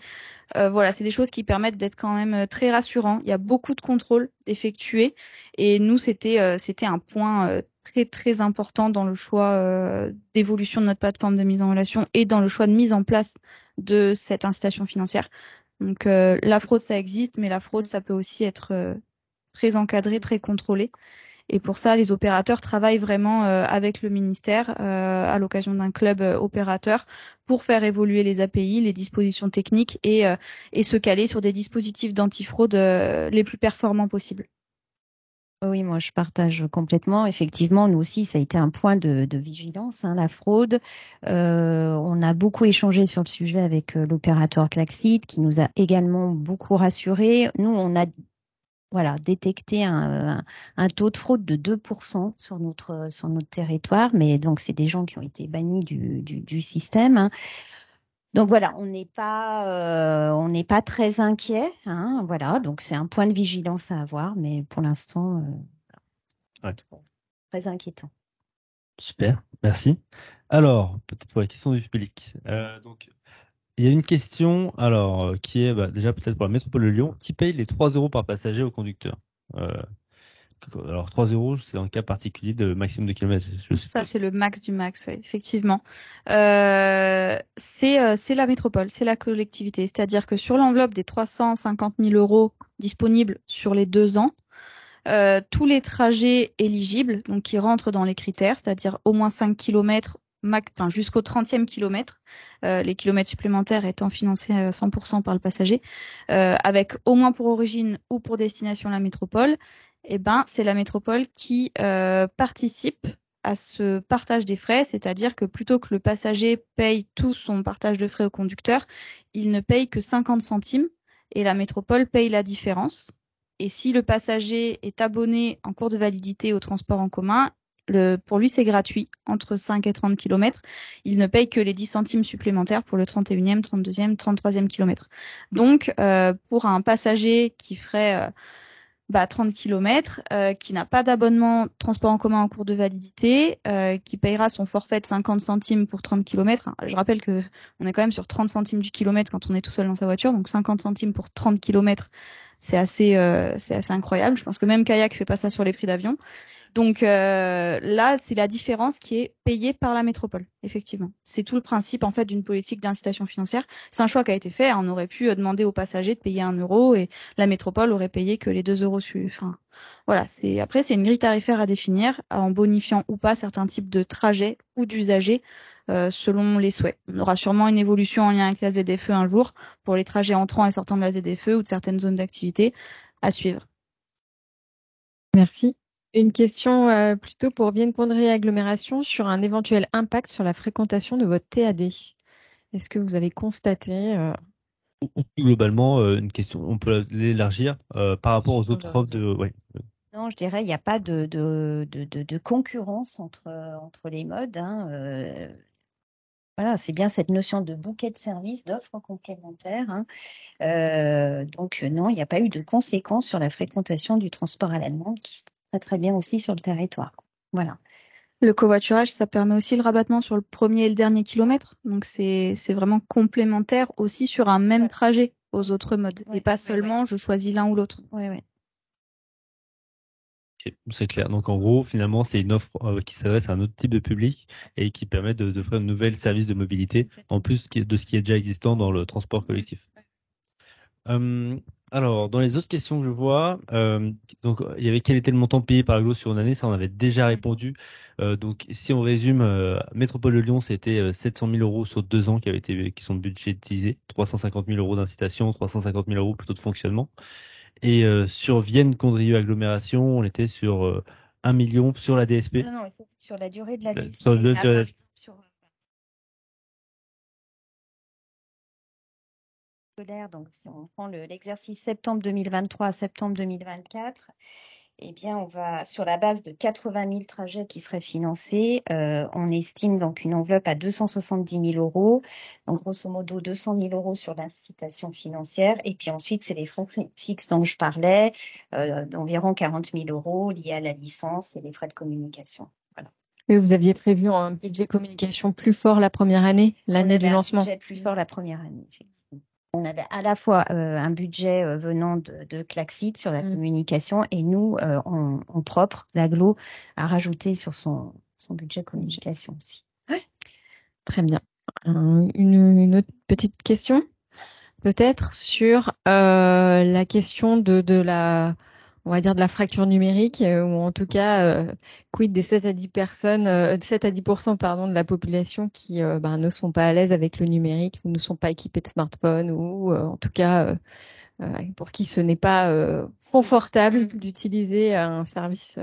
voilà, c'est des choses qui permettent d'être quand même très rassurant Il y a beaucoup de contrôles effectués et nous, c'était, c'était un point très très important dans le choix euh, d'évolution de notre plateforme de mise en relation et dans le choix de mise en place de cette incitation financière. Donc euh, la fraude ça existe, mais la fraude ça peut aussi être euh, très encadré, très contrôlé. Et pour ça, les opérateurs travaillent vraiment avec le ministère à l'occasion d'un club opérateur pour faire évoluer les API, les dispositions techniques et, et se caler sur des dispositifs d'antifraude les plus performants possibles. Oui, moi je partage complètement. Effectivement, nous aussi, ça a été un point de, vigilance, hein, la fraude. Euh, on a beaucoup échangé sur le sujet avec euh, l'opérateur Claxit, qui nous a également beaucoup rassuré. Nous, on a voilà, détecté un, taux de fraude de 2% sur notre, sur notre territoire, mais donc c'est des gens qui ont été bannis du, du, du système. Hein. Donc voilà, on n'est pas, euh, on n'est pas très inquiet. Hein, voilà, donc c'est un point de vigilance à avoir, mais pour l'instant, euh, très inquiétant. Super, merci. Alors, peut-être pour la question du public. Euh, donc, il y a une question, alors, qui est bah, déjà peut-être pour la métropole de Lyon, qui paye les 3 euros par passager au conducteur alors 3 euros, c'est un cas particulier de maximum de kilomètres. ça, c'est le max du max, effectivement. Euh, euh, c'est la métropole, c'est la collectivité. C'est-à-dire que sur l'enveloppe des 350 000 euros disponibles sur les deux ans, euh, tous les trajets éligibles, donc qui rentrent dans les critères, c'est-à-dire au moins 5 km enfin, jusqu'au 30e kilomètre, euh, les kilomètres supplémentaires étant financés à 100% par le passager, avec au moins pour origine ou pour destination la métropole, eh ben, c'est la métropole qui euh, participe à ce partage des frais, c'est-à-dire que plutôt que le passager paye tout son partage de frais au conducteur, il ne paye que 50 centimes et la métropole paye la différence. Et si le passager est abonné en cours de validité au transport en commun, le, pour lui, c'est gratuit, entre 5 et 30 km. Il ne paye que les 10 centimes supplémentaires pour le 31e, 32e, 33e kilomètre. Donc, euh, pour un passager qui ferait euh, bah, 30 km, euh, qui n'a pas d'abonnement transport en commun en cours de validité, euh, qui payera son forfait de 50 centimes pour 30 km. Hein, je rappelle que on est quand même sur 30 centimes du kilomètre quand on est tout seul dans sa voiture, donc 50 centimes pour 30 km, c'est assez, euh, c'est assez incroyable. Je pense que même Kayak fait pas ça sur les prix d'avion. Donc euh, là, c'est la différence qui est payée par la métropole, effectivement. C'est tout le principe en fait d'une politique d'incitation financière. C'est un choix qui a été fait. Hein. On aurait pu euh, demander aux passagers de payer un euro et la métropole aurait payé que les deux euros. Enfin, voilà. après, c'est une grille tarifaire à définir en bonifiant ou pas certains types de trajets ou d'usagers. Euh, selon les souhaits. On aura sûrement une évolution en lien avec la ZFE un jour pour les trajets entrant et sortant de la ZFE ou de certaines zones d'activité à suivre. Merci. Une question euh, plutôt pour Vienne-Condré Agglomération sur un éventuel impact sur la fréquentation de votre TAD. Est-ce que vous avez constaté euh, Globalement, euh, une question, on peut l'élargir par rapport aux autres offres de. Non, je dirais, il n'y a pas de, concurrence entre, les modes. Hein, voilà, c'est bien cette notion de bouquet de services, d'offres complémentaires. Hein. donc non, il n'y a pas eu de conséquences sur la fréquentation du transport à la demande qui se très bien aussi sur le territoire. Voilà. Le covoiturage, ça permet aussi le rabattement sur le premier et le dernier kilomètre. Donc c'est vraiment complémentaire aussi sur un même trajet aux autres modes. et pas seulement je choisis l'un ou l'autre. C'est clair. Donc en gros, finalement, c'est une offre euh, qui s'adresse à un autre type de public et qui permet de, de faire de nouvel service de mobilité en plus de ce qui est déjà existant dans le transport collectif. Hum, alors, dans les autres questions que je vois, euh, donc il y avait quel était le montant payé par Aglo sur une année, ça on avait déjà répondu. Euh, donc si on résume, euh, Métropole de Lyon, c'était 700 000 euros sur deux ans qui avaient été qui sont budgétisés, 350 000 euros d'incitation, 350 000 euros plutôt de fonctionnement. Et sur Vienne-Condrieu agglomération, on était sur 1 million sur la DSP. Non, non, sur la durée de la, DSP. sur, donc si on prend l'exercice septembre 2023 à septembre 2024, eh bien, on va, sur la base de 80 000 trajets qui seraient financés, euh, on estime donc une enveloppe à 270 000 euros, donc grosso modo 200 000 euros sur l'incitation financière, et puis ensuite, c'est les frais fixes dont je parlais, euh, d'environ 40 000 euros liés à la licence et les frais de communication. Et vous aviez prévu un budget communication plus fort la première année, l'année du lancement. plus fort la première année, effectivement on avait à la fois euh, un budget euh, venant de, de Claxit sur la mmh. communication et nous, euh, en propre, l'aglo a rajouté sur son, son budget communication aussi. Très bien. Une, autre petite question, peut-être, sur la question de la on va dire de la fracture numérique, euh, ou en tout cas, euh, quid des 7 à 10 personnes, 7 euh, à 10 pardon, de la population qui ben, ne sont pas à l'aise avec le numérique, ou ne sont pas équipés de smartphones, ou en tout cas pour qui ce n'est pas confortable mm. d'utiliser un service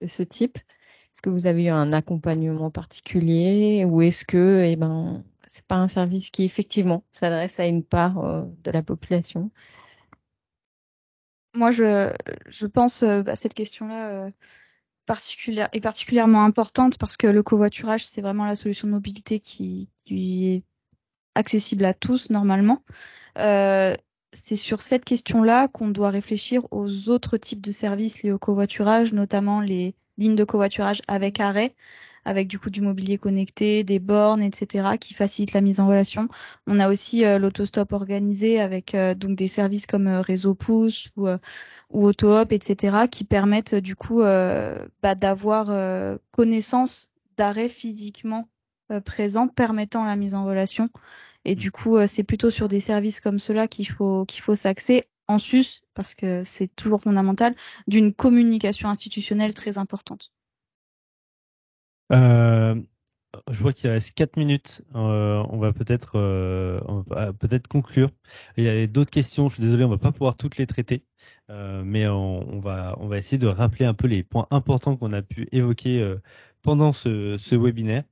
de ce type. Est-ce que vous avez eu un accompagnement particulier, ou est-ce que, eh ben, c'est pas un service qui effectivement s'adresse à une part de la population moi, je, pense à euh, bah, cette question-là euh, particulière est particulièrement importante parce que le covoiturage, c'est vraiment la solution de mobilité qui, qui est accessible à tous normalement. Euh, c'est sur cette question-là qu'on doit réfléchir aux autres types de services liés au covoiturage, notamment les lignes de covoiturage avec arrêt, avec du coup du mobilier connecté, des bornes, etc., qui facilitent la mise en relation. On a aussi euh, l'autostop organisé avec euh, donc des services comme euh, Réseau Pouce ou ou AutoHop, etc., qui permettent du coup bah, d'avoir connaissance d'arrêts physiquement présents permettant la mise en relation. Et mmh. du coup, c'est plutôt sur des services comme cela qu'il faut qu'il faut s'axer en sus, parce que c'est toujours fondamental, d'une communication institutionnelle très importante. Euh, je vois qu'il reste 4 minutes. Euh, on va peut-être euh, peut-être conclure. Il y avait d'autres questions. Je suis désolé, on ne va pas pouvoir toutes les traiter, mais on, on, va on va essayer de rappeler un peu les points importants qu'on a pu évoquer pendant ce, ce webinaire.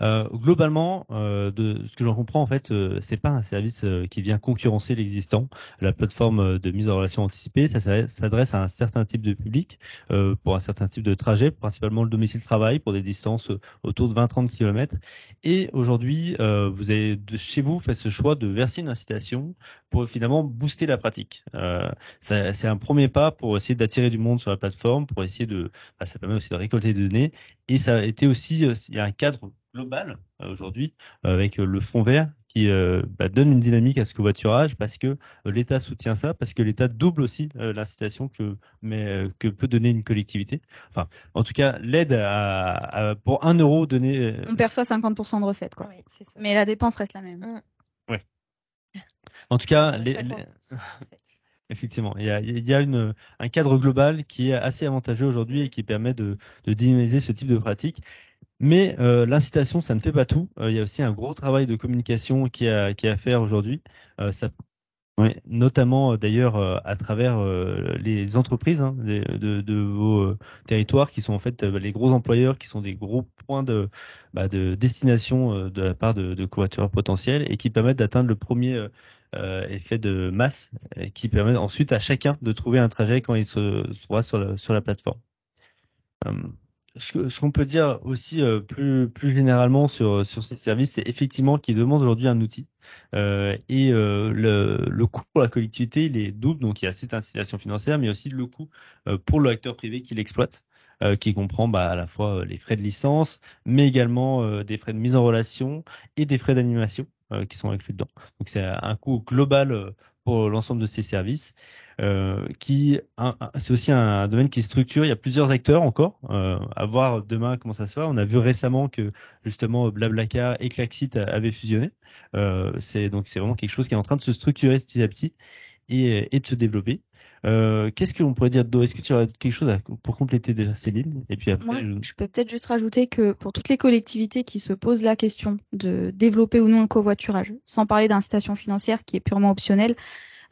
Euh, globalement, euh, de ce que j'en comprends, en fait, euh, c'est pas un service qui vient concurrencer l'existant. La plateforme de mise en relation anticipée, ça, s'adresse à un certain type de public, pour un certain type de trajet, principalement le domicile-travail, pour des distances autour de 20-30 km. Et aujourd'hui, vous avez chez vous fait ce choix de verser une incitation pour finalement booster la pratique. c'est un premier pas pour essayer d'attirer du monde sur la plateforme, pour essayer de, bah, ça permet aussi de récolter des données. Et ça a été aussi, il y a un cadre global euh, aujourd'hui avec euh, le fond vert qui euh, bah, donne une dynamique à ce covoiturage parce que l'État soutient ça, parce que l'État double aussi l'incitation que, que peut donner une collectivité. Enfin, en tout cas, l'aide à, pour un euro donné. On perçoit 50% de recettes, quoi. Mais la dépense reste la même. Mm. En tout cas, Effectivement, il y a, y a une, un cadre global qui est assez avantageux aujourd'hui et qui permet de, de dynamiser ce type de pratique. Mais euh, l'incitation, ça ne fait pas tout. Euh, il y a aussi un gros travail de communication qui a, qui à faire aujourd'hui. Euh, notamment d'ailleurs à travers les entreprises hein, de, vos territoires qui sont en fait les gros employeurs, qui sont des gros points de, bah, de destination de la part de, de coureurs potentiels et qui permettent d'atteindre le premier effet de masse et qui permettent ensuite à chacun de trouver un trajet quand il se, trouve voit sur la, sur la plateforme. Hum ce, qu'on peut dire aussi euh, plus plus généralement sur sur ces services, c'est effectivement qu'ils demandent aujourd'hui un outil euh, et euh, le, le coût pour la collectivité il est double, donc il y a cette incitation financière, mais aussi le coût euh, pour l'acteur privé qui l'exploite qui comprend bah, à la fois les frais de licence, mais également des frais de mise en relation et des frais d'animation qui sont inclus dedans. Donc c'est un coût global pour l'ensemble de ces services. Euh, qui c'est aussi un, domaine qui structure. Il y a plusieurs acteurs encore. Euh, à voir demain comment ça se fait. On a vu récemment que justement Blablacar et Klaxit avaient fusionné. Euh, c'est donc c'est vraiment quelque chose qui est en train de se structurer petit à petit et, et de se développer. Euh, qu'est-ce qu'on pourrait dire d'autre Est-ce que tu aurais quelque chose pour compléter déjà Céline Et puis après, Moi, je... peux peut-être juste rajouter que pour toutes les collectivités qui se posent la question de développer ou non le covoiturage, sans parler d'incitation financière qui est purement optionnelle,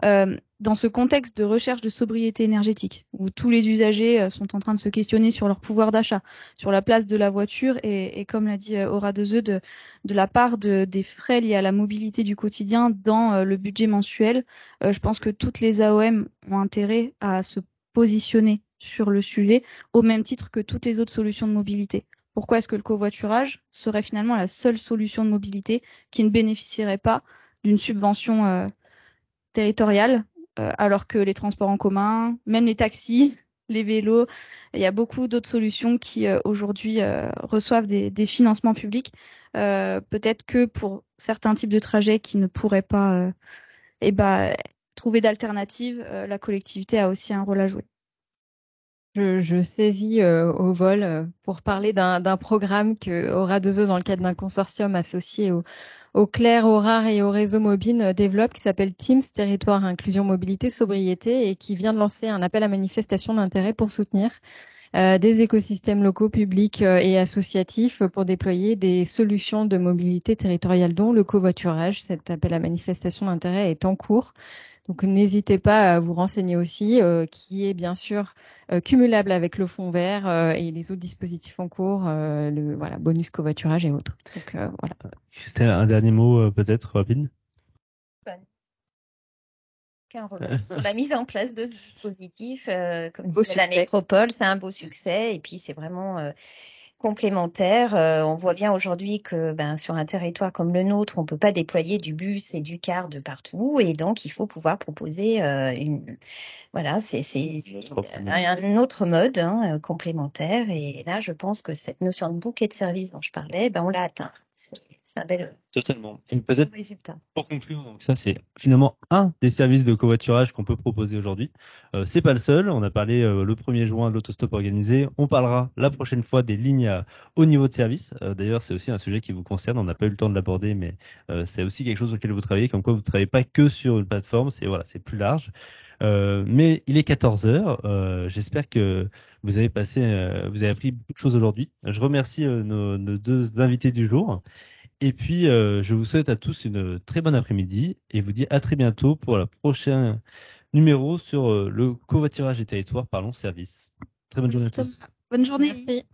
euh, dans ce contexte de recherche de sobriété énergétique, où tous les usagers euh, sont en train de se questionner sur leur pouvoir d'achat, sur la place de la voiture et, comme l'a dit euh, Aura Dezeux, de, de la part des frais liés à la mobilité du quotidien dans euh, le budget mensuel, je pense que toutes les AOM ont intérêt à se positionner sur le sujet au même titre que toutes les autres solutions de mobilité. Pourquoi est-ce que le covoiturage serait finalement la seule solution de mobilité qui ne bénéficierait pas d'une subvention territoriale euh, alors que les transports en commun, même les taxis, les vélos, il y a beaucoup d'autres solutions qui euh, aujourd'hui euh, reçoivent des, financements publics. Peut-être que pour certains types de trajets qui ne pourraient pas eh ben, trouver d'alternatives, la collectivité a aussi un rôle à jouer. Je, saisis au vol pour parler d'un programme que aura dans le cadre d'un consortium associé au, au clair, au rare et au réseau mobile euh, développe qui s'appelle Teams Territoire Inclusion Mobilité Sobriété et qui vient de lancer un appel à manifestation d'intérêt pour soutenir euh, des écosystèmes locaux, publics euh, et associatifs pour déployer des solutions de mobilité territoriale, dont le covoiturage. Cet appel à manifestation d'intérêt est en cours. Donc n'hésitez pas à vous renseigner aussi, euh, qui est bien sûr euh, cumulable avec le fond vert euh, et les autres dispositifs en cours, le bonus covoiturage et autres. Christelle, un dernier mot peut-être rapide la mise en place de dispositifs, comme la métropole, c'est un beau succès et puis c'est vraiment Complémentaire. Euh, on voit bien aujourd'hui que ben, sur un territoire comme le nôtre, on ne peut pas déployer du bus et du car de partout, et donc il faut pouvoir proposer euh, une, voilà, c'est un autre mode hein, euh, complémentaire. Et là, je pense que cette notion de bouquet de services dont je parlais, ben, on l'a atteint. Totalement. Et pour conclure, donc ça c'est finalement un des services de covoiturage qu'on peut proposer aujourd'hui. Euh, c'est pas le seul. On a parlé euh, le 1er juin de l'autostop organisé. On parlera la prochaine fois des lignes au niveau de service. Euh, d'ailleurs, c'est aussi un sujet qui vous concerne. On n'a pas eu le temps de l'aborder, mais euh, c'est aussi quelque chose sur lequel vous travaillez. Comme quoi, vous ne travaillez pas que sur une plateforme. C'est voilà, c'est plus large. mais il est 14 heures. J'espère que vous avez passé, vous avez appris beaucoup de choses aujourd'hui. Je remercie nos, nos, deux invités du jour et puis, euh, je vous souhaite à tous une très bonne après-midi et vous dis à très bientôt pour le prochain numéro sur euh, le covoiturage des territoires par long service. Très bonne journée à tous. Bonne journée.